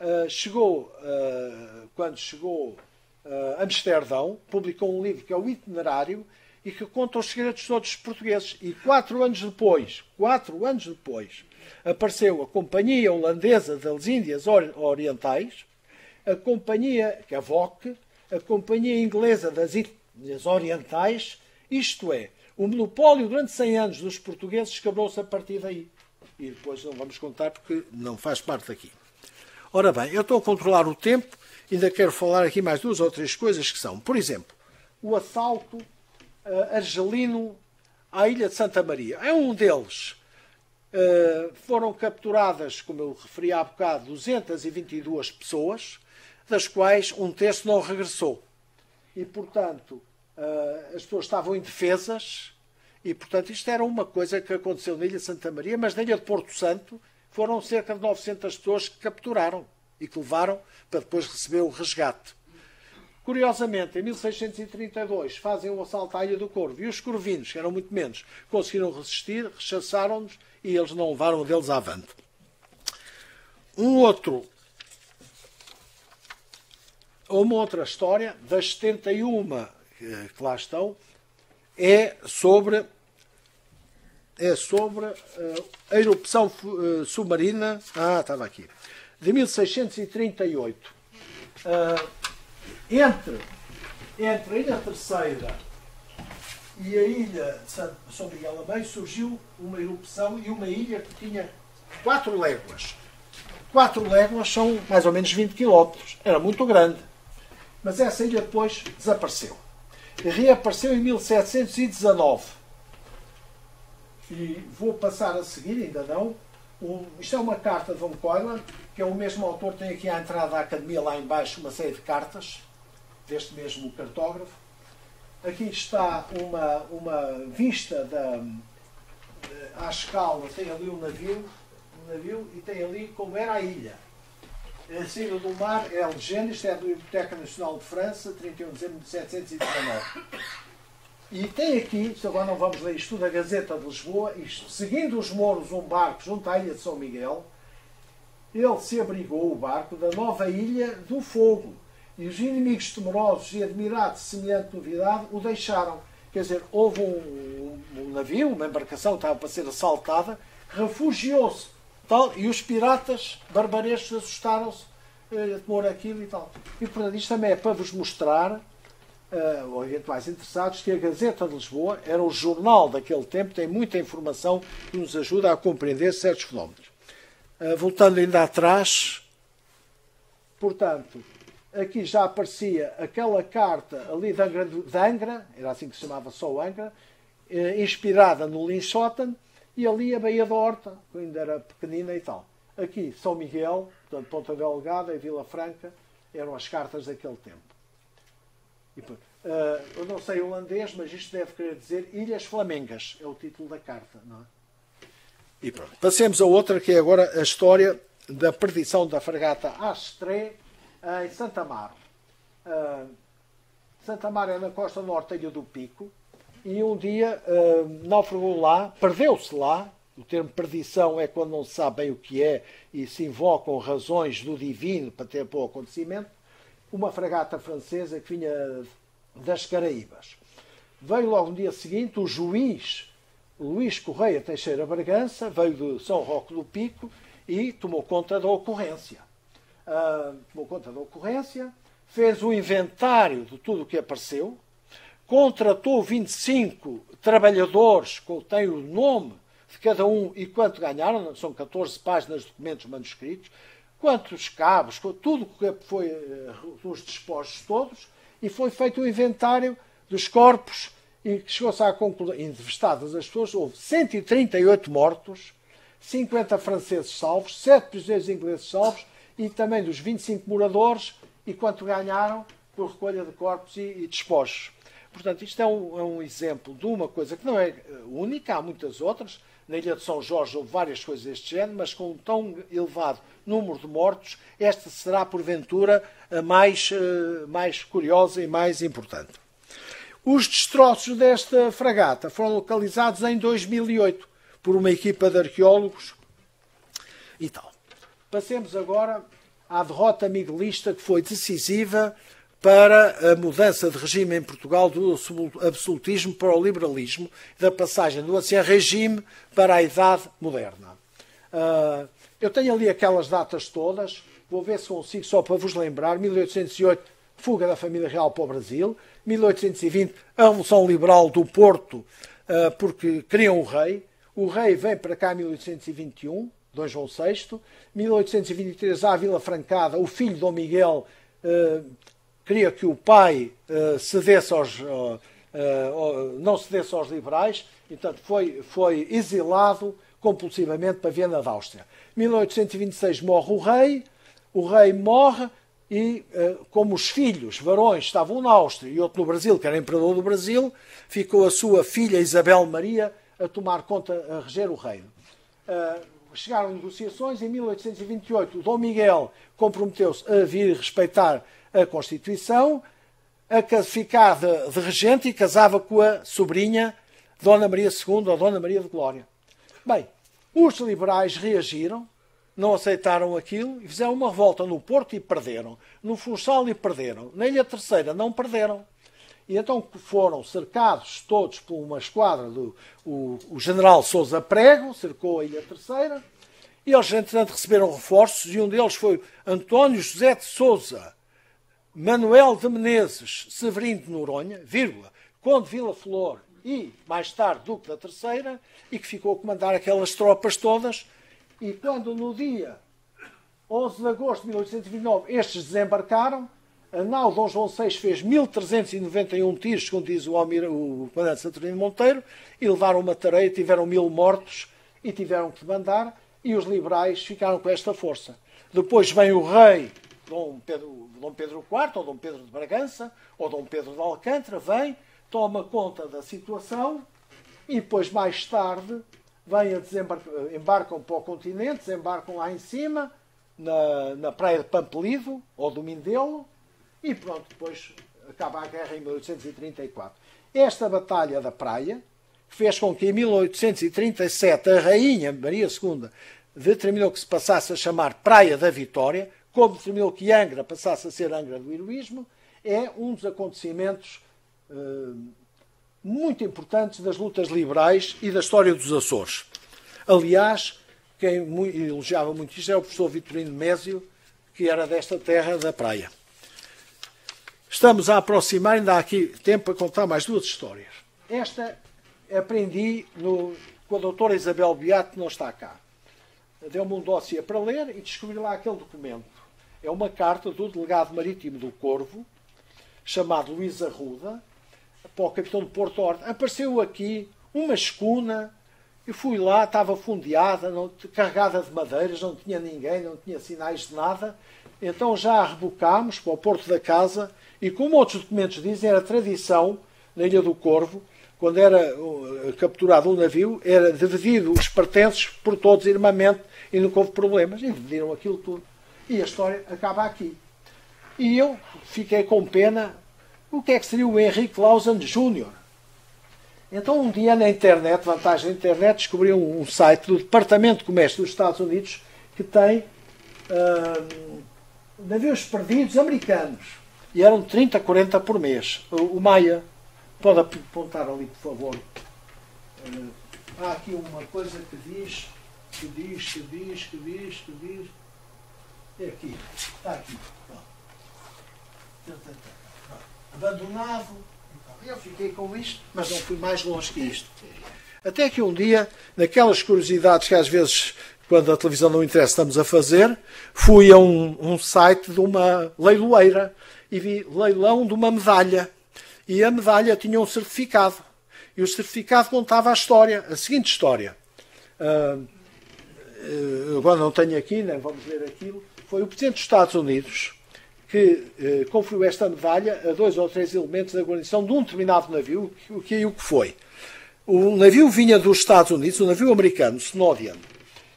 uh, chegou, uh, quando chegou uh, Amsterdão, publicou um livro que é o Itinerário, e que conta os segredos todos os portugueses. E quatro anos depois, quatro anos depois, apareceu a Companhia Holandesa das Índias Orientais, a Companhia Cavoc, é a Companhia Inglesa das Índias Orientais, isto é, o monopólio durante 100 anos dos portugueses quebrou-se a partir daí. E depois não vamos contar porque não faz parte daqui. Ora bem, eu estou a controlar o tempo, ainda quero falar aqui mais duas ou três coisas que são, por exemplo, o assalto eh, argelino à ilha de Santa Maria. É um deles. Uh, foram capturadas, como eu referi há bocado, 222 pessoas, das quais um terço não regressou. E, portanto, uh, as pessoas estavam indefesas, e, portanto, isto era uma coisa que aconteceu na Ilha de Santa Maria, mas na Ilha de Porto Santo foram cerca de 900 pessoas que capturaram e que levaram para depois receber o resgate. Curiosamente, em 1632 fazem o assalto à Ilha do Corvo e os corvinos, que eram muito menos, conseguiram resistir, rechaçaram-nos e eles não levaram deles avante. Um outro uma outra história, das 71 eh, que lá estão, é sobre, é sobre eh, a erupção eh, submarina. Ah, estava aqui. De 1638 entre, entre a Ilha Terceira e a Ilha de São, Miguel a surgiu uma erupção e uma ilha que tinha quatro léguas. Quatro léguas são mais ou menos 20 quilómetros. Era muito grande. Mas essa ilha depois desapareceu. E reapareceu em 1719. E vou passar a seguir, ainda não, o, isto é uma carta de Von Coiler, que é o mesmo autor, tem aqui à entrada da academia lá embaixo uma série de cartas, deste mesmo cartógrafo. Aqui está uma, uma vista da, eh, à escala, tem ali um navio, um navio e tem ali como era a ilha. A Saída do Mar é a legenda, isto é da Biblioteca Nacional de França, 31 de dezembro de 1719. E tem aqui, agora não vamos ler isto tudo, a Gazeta de Lisboa, isto, seguindo os moros um barco junto à ilha de São Miguel, ele se abrigou o barco da nova ilha do Fogo, e os inimigos temerosos e admirados de semelhante novidade o deixaram. Quer dizer, houve um, um navio, uma embarcação que estava para ser assaltada, refugiou-se. Tal, e os piratas barbarescos assustaram-se eh, de pôr aquilo e tal. E, portanto, isto também é para vos mostrar, uh, ou eventuais interessados, que a Gazeta de Lisboa era o jornal daquele tempo, tem muita informação que nos ajuda a compreender certos fenómenos. Uh, voltando ainda atrás, portanto, aqui já aparecia aquela carta ali de Angra, de Angra era assim que se chamava só Angra, eh, inspirada no Linchotan, e ali a Baía da Horta, que ainda era pequenina e tal. Aqui São Miguel, portanto, Ponta Delgada e Vila Franca eram as cartas daquele tempo. E, uh, eu não sei holandês, mas isto deve querer dizer Ilhas Flamengas, é o título da carta, não é? E pronto. Passemos a outra que é agora a história da perdição da fragata Astré eh, em Santa Mar. Eh, Santa Mar é na costa norte da Ilha do Pico e um dia eh, naufragou lá, perdeu-se lá. O termo perdição é quando não se sabe bem o que é e se invocam razões do divino para ter bom o acontecimento. Uma fragata francesa que vinha das Caraíbas. Veio logo no dia seguinte o juiz Luís Correia Teixeira Bragança, veio de São Roque do Pico e tomou conta da ocorrência tomou ah, conta da ocorrência, fez o inventário de tudo o que apareceu, contratou 25 trabalhadores que têm o nome de cada um e quanto ganharam, são 14 páginas de documentos manuscritos, quantos cabos, tudo o que foi eh, os dispostos todos, e foi feito o um inventário dos corpos e chegou-se à conclusão, entrevistadas as pessoas, houve 138 mortos, 50 franceses salvos, 7 prisioneiros ingleses salvos, e também dos 25 moradores e quanto ganharam por recolha de corpos e, e despojos. Portanto, isto é um, é um, exemplo de uma coisa que não é eh, única, há muitas outras. Na Ilha de São Jorge houve várias coisas deste género, mas com um tão elevado número de mortos, esta será, porventura, a mais, eh, mais curiosa e mais importante. Os destroços desta fragata foram localizados em 2008 por uma equipa de arqueólogos e tal. Passemos agora à derrota miguelista que foi decisiva para a mudança de regime em Portugal do absolutismo para o liberalismo, da passagem do ancião assim regime para a idade moderna. Uh, eu tenho ali aquelas datas todas, vou ver se consigo só para vos lembrar: 1808, fuga da família real para o Brasil, 1820, a Revolução Liberal do Porto, uh, porque criam o rei, o rei vem para cá em 1821. Dom João VI. 1823, à Vila Francada, o filho Dom Miguel eh, queria que o pai eh, cedesse aos, oh, oh, não cedesse aos liberais, portanto, foi, foi exilado compulsivamente para Viena da Áustria. 1826 morre o rei, o rei morre e, como os filhos varões estavam na Áustria e outro no Brasil, que era imperador do Brasil, ficou a sua filha Isabel Maria a tomar conta, a reger o reino chegaram negociações em 1828. Dom Miguel comprometeu-se a vir respeitar a Constituição, a ficar de, de, regente e casava com a sobrinha Dona Maria II, ou Dona Maria de Glória. Bem, os liberais reagiram, não aceitaram aquilo e fizeram uma revolta no Porto e perderam. No Funchal e perderam. Na Ilha Terceira não perderam. E então foram cercados todos por uma esquadra do o, o general Sousa Prego, cercou a Ilha Terceira, e eles, entretanto, receberam reforços, e um deles foi António José de Souza, Manuel de Menezes, Severino de Noronha, vírgula, Conde Vila Flor e, mais tarde, Duque da Terceira, e que ficou a comandar aquelas tropas todas. E quando, no dia 11 de agosto de 1829, estes desembarcaram, Nau Dom João VI fez 1391 tiros, segundo diz o, Almira, o comandante Saturnino Monteiro, e levaram uma tareia, tiveram mil mortos e tiveram que mandar, e os liberais ficaram com esta força. Depois vem o rei Dom Pedro, Dom Pedro IV, ou Dom Pedro de Bragança, ou Dom Pedro de Alcântara, vem, toma conta da situação, e depois, mais tarde, vem a desembarcar, embarcam para o continente, desembarcam lá em cima, na, na praia de Pampelido, ou do Mindelo, e pronto, depois acaba a guerra em 1834. Esta Batalha da Praia fez com que em 1837 a Rainha Maria II determinou que se passasse a chamar Praia da Vitória, como determinou que Angra passasse a ser Angra do Heroísmo, é um dos acontecimentos eh, muito importantes das lutas liberais e da história dos Açores. Aliás, quem elogiava muito isto é o professor Vitorino Mésio, que era desta terra da praia. Estamos a aproximar, ainda há aqui tempo para contar mais duas histórias. Esta aprendi no, com a doutora Isabel Beato, que não está cá. Deu-me um dossiê para ler e descobri lá aquele documento. É uma carta do delegado marítimo do Corvo, chamado Luís Arruda, para o capitão de Porto Ordem. Apareceu aqui uma escuna e fui lá, estava fundeada, não, carregada de madeiras, não tinha ninguém, não tinha sinais de nada. Então já a rebocámos para o Porto da Casa e como outros documentos dizem, era tradição na Ilha do Corvo, quando era uh, capturado um navio, era dividido os pertences por todos irmamente e não houve problemas. E dividiram aquilo tudo. E a história acaba aqui. E eu fiquei com pena. O que é que seria o Henrique Clausen Jr.? Então, um dia na internet, vantagem da internet, descobri um, site do Departamento de Comércio dos Estados Unidos que tem uh, navios perdidos americanos. E eram 30, 40 por mês. O Maia, pode apontar ali, por favor. Eh, há aqui uma coisa que diz, que diz, que diz, que diz, que diz. É aqui. Está aqui. Abandonado. Eu fiquei com isto, mas não fui mais longe que isto. Até que um dia, naquelas curiosidades que às vezes, quando a televisão não interessa, estamos a fazer, fui a um, um site de uma leiloeira e vi leilão de uma medalha. E a medalha tinha um certificado. E o certificado contava a história, a seguinte história. Uh, agora não tenho aqui, nem né, vamos ver aquilo. Foi o Presidente dos Estados Unidos que uh, conferiu esta medalha a dois ou três elementos da guarnição de um determinado navio, o que, o que foi. O navio vinha dos Estados Unidos, o navio americano, Snowden,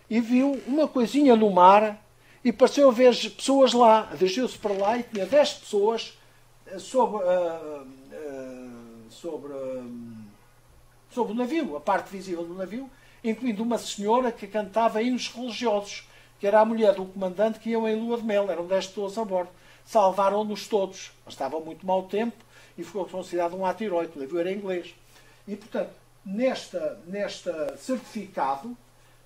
e viu uma coisinha no mar e pareceu haver pessoas lá, dirigiu-se para lá e tinha 10 pessoas eh, sobre, uh, uh, sobre, sobre o navio, a parte visível do navio, incluindo uma senhora que cantava hinos religiosos, que era a mulher do comandante que iam em lua de mel, eram 10 pessoas a bordo. Salvaram-nos todos, mas estava muito mau tempo e ficou considerado um ato heróico, o navio era inglês. E, portanto, nesta, nesta certificado,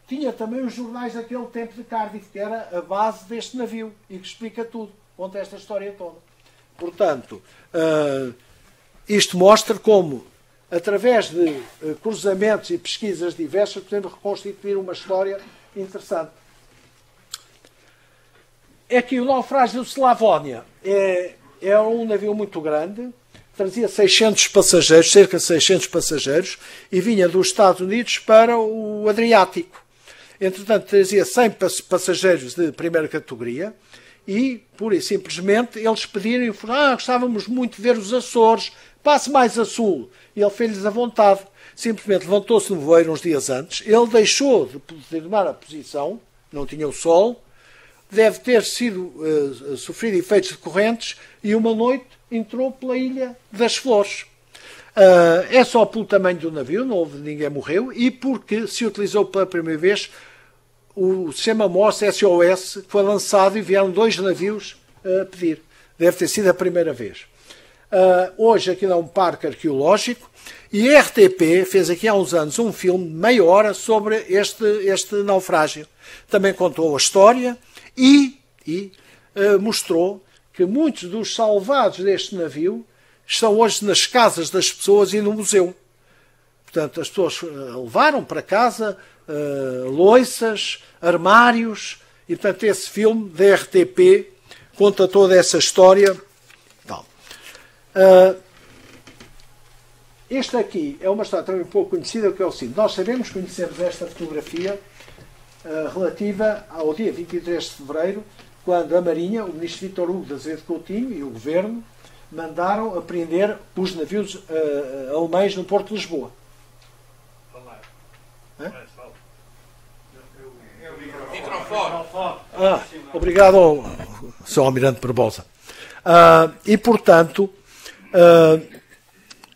tinha também os jornais daquele tempo de Cardiff, que era a base deste navio e que explica tudo, conta esta história toda. Portanto, eh, isto mostra como, através de eh, cruzamentos e pesquisas diversas, podemos reconstituir uma história interessante. É que o naufrágio de Slavónia é, é um navio muito grande, trazia 600 passageiros, cerca de 600 passageiros, e vinha dos Estados Unidos para o Adriático Entretanto, trazia 100 passageiros de primeira categoria e, pura e simplesmente, eles pediram ah, gostávamos muito de ver os Açores, passe mais a sul. E ele fez-lhes a vontade. Simplesmente levantou-se no voeiro uns dias antes, ele deixou de tomar a posição, não tinha o sol, deve ter sido uh, sofrido efeitos decorrentes e uma noite entrou pela Ilha das Flores Uh, é só pelo tamanho do navio, não houve, ninguém morreu, e porque se utilizou pela primeira vez o sistema MOS SOS foi lançado e vieram dois navios uh, pedir. Deve ter sido a primeira vez. Uh, hoje aqui é um parque arqueológico e a RTP fez aqui há uns anos um filme de meia hora sobre este, este naufrágio. Também contou a história e, e uh, mostrou que muitos dos salvados deste navio estão hoje nas casas das pessoas e no museu. Portanto, as pessoas eh, levaram para casa uh, loiças, armários, e portanto esse filme da RTP conta toda essa história. Tal. Uh, este aqui é uma história também pouco conhecida, que é o seguinte. Nós sabemos, conhecemos esta fotografia uh, relativa ao dia 23 de fevereiro, quando a Marinha, o ministro Vitor Hugo da Azevedo Coutinho e o governo mandaram apreender os navios uh, alemães no Porto de Lisboa. Ah, obrigado, ao, Sr. Almirante Barbosa. Uh, e, portanto, uh,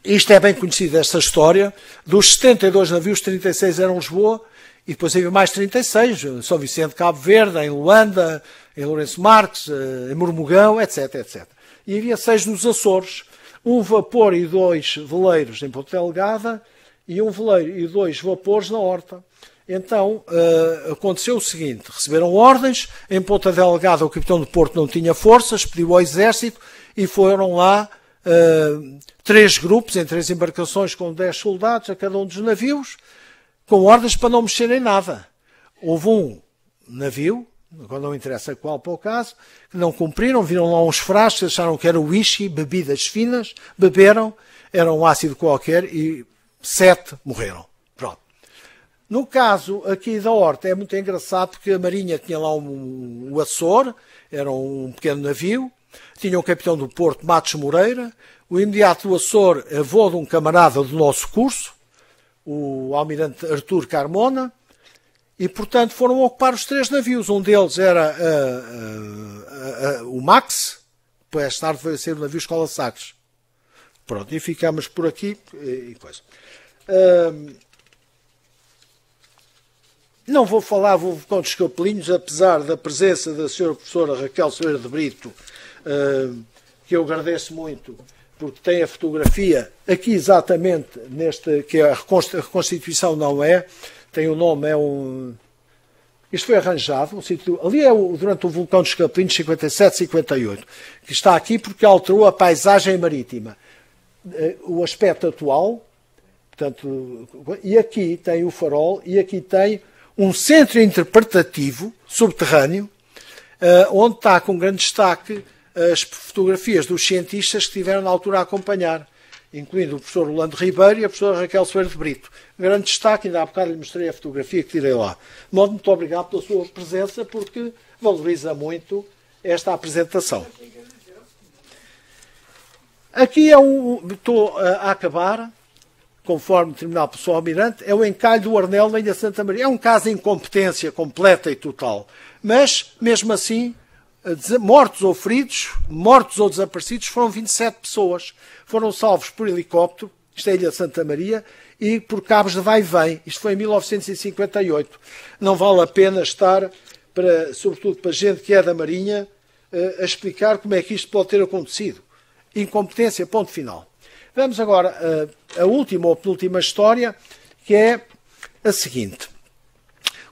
isto é bem conhecida, esta história. Dos 72 navios, 36 eram Lisboa e depois havia mais 36, eh, São Vicente, Cabo Verde, em Luanda, em Lourenço Marques, em Mormugão, etc, etc e havia seis nos Açores, um vapor e dois veleiros em Ponta Delgada e um veleiro e dois vapores na Horta. Então uh, aconteceu o seguinte: receberam ordens, em Ponta Delgada o capitão do Porto não tinha forças, pediu ao exército e foram lá uh, três grupos, em três embarcações com dez soldados a cada um dos navios, com ordens para não mexerem nada. Houve um navio Agora não interessa qual para o caso, que não cumpriram, viram lá uns frascos, acharam que era whisky, bebidas finas, beberam, era um ácido qualquer e sete morreram. Pronto. No caso aqui da Horta é muito engraçado porque a Marinha tinha lá um, um Açor, era um pequeno navio, tinha o um capitão do Porto, Matos Moreira, o imediato do Açor, avô de um camarada do nosso curso, o almirante Artur Carmona, e, portanto, foram ocupar os três navios. Um deles era uh, uh, uh, uh o Max, esta tarde veio a ser o navio Escola Sacres. Pronto, e ficamos por aqui e, e coisa. Hum, não vou falar, vou com descapelinhos, apesar da presença da senhora professora Raquel Soeira de Brito, hum, que eu agradeço muito, porque tem a fotografia aqui exatamente nesta, que é a reconstituição não é, tem o um nome, é um. Isto foi arranjado, um sítio, ali é o, durante o vulcão dos Capinos 57, 58, que está aqui porque alterou a paisagem marítima. Eh, o aspecto atual, portanto, e aqui tem o farol, e aqui tem um centro interpretativo subterrâneo, eh, onde está com grande destaque as fotografias dos cientistas que estiveram na altura a acompanhar incluindo o professor Rolando Ribeiro e a professora Raquel Soares de Brito. Um grande destaque, ainda há bocado lhe mostrei a fotografia que tirei lá. Muito, muito obrigado pela sua presença, porque valoriza muito esta apresentação. Aqui é o. Estou a acabar, conforme o Tribunal Pessoal Almirante, é o encalho do Arnel da Ilha Santa Maria. É um caso de incompetência completa e total. Mas, mesmo assim, eh, mortos ou feridos, mortos ou desaparecidos, foram 27 pessoas. Foram salvos por helicóptero, isto é a Ilha Santa Maria, e por cabos de vai e vem. Isto foi em 1958. Não vale a pena estar, para, sobretudo para gente que é da Marinha, eh, a explicar como é que isto pode ter acontecido. Incompetência, ponto final. Vamos agora à eh, última ou penúltima história, que é a seguinte.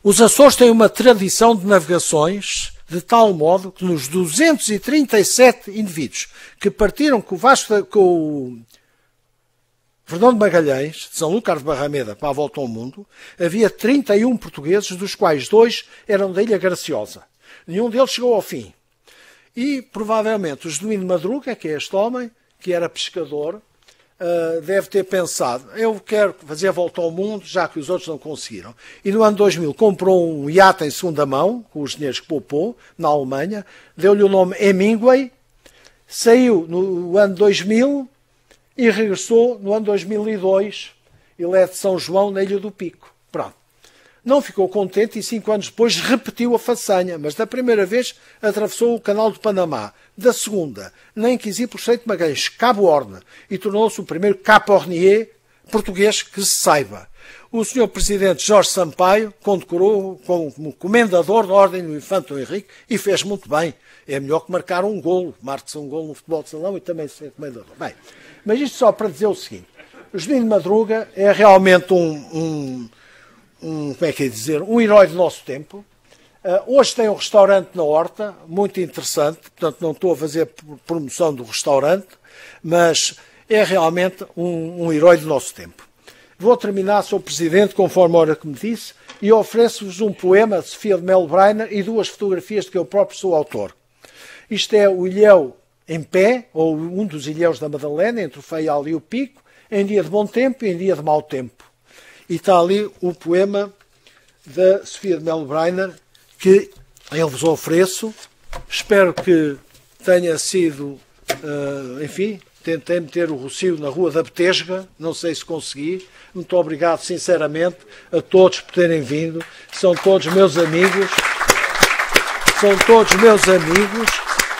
Os Açores têm uma tradição de navegações de tal modo que nos 237 indivíduos que partiram com o Vasco com o Fernando de Magalhães, de São Lucas de Barrameda, para a volta ao mundo, havia 31 portugueses, dos quais dois eram da Ilha Graciosa. Nenhum deles chegou ao fim. E, provavelmente, o Genuíno Madruga, que é este homem, que era pescador, uh, deve ter pensado: eu quero fazer a volta ao mundo, já que os outros não conseguiram. E no ano 2000 comprou um iate em segunda mão, com os dinheiros que poupou, na Alemanha, deu-lhe o nome Hemingway, saiu no ano 2000 e regressou no ano 2002. Ele é de São João, na Ilha do Pico não ficou contente e cinco anos depois repetiu a façanha, mas da primeira vez atravessou o Canal do Panamá, da segunda, nem quis ir por Estreito de Magalhães, Cabo Orne e tornou-se o primeiro capornier português que se saiba. O Sr. Presidente Jorge Sampaio condecorou como comendador da Ordem do Infante Henrique e fez muito bem. É melhor que marcar um golo. Marque-se um golo no futebol de salão e também ser comendador. Bem, mas isto só para dizer o seguinte. Juninho Madruga é realmente um, um um, como é que é dizer, um herói do nosso tempo. Uh, hoje tem um restaurante na Horta, muito interessante, portanto não estou a fazer promoção do restaurante, mas é realmente um, um herói do nosso tempo. Vou terminar, Sr. Presidente, conforme a hora que me disse, e ofereço-vos um poema de Sofia de Mel Breiner e duas fotografias de que eu próprio sou autor. Isto é o Ilhéu em pé, ou um dos Ilhéus da Madalena, entre o Feial e o Pico, em dia de bom tempo e em dia de mau tempo. E está ali o poema da Sofia de Melo Breiner, que eu vos ofereço. Espero que tenha sido, uh, enfim, tentei meter o Rocio na Rua da Betesga, não sei se consegui. Muito obrigado, sinceramente, a todos por terem vindo. São todos meus amigos. São todos meus amigos.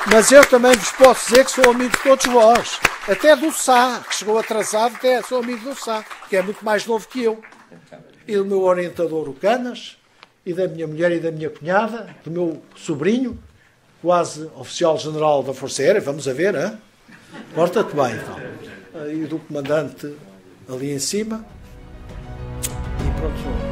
Mas eu também vos posso dizer que sou amigo de todos vós. Até do Sá, que chegou atrasado, até sou amigo do Sá, que é muito mais novo que eu e do meu orientador, o Canas, e da minha mulher e da minha cunhada, do meu sobrinho, quase oficial-general da Força Aérea, vamos a ver, hein? corta te bem então. E do comandante ali em cima. E pronto,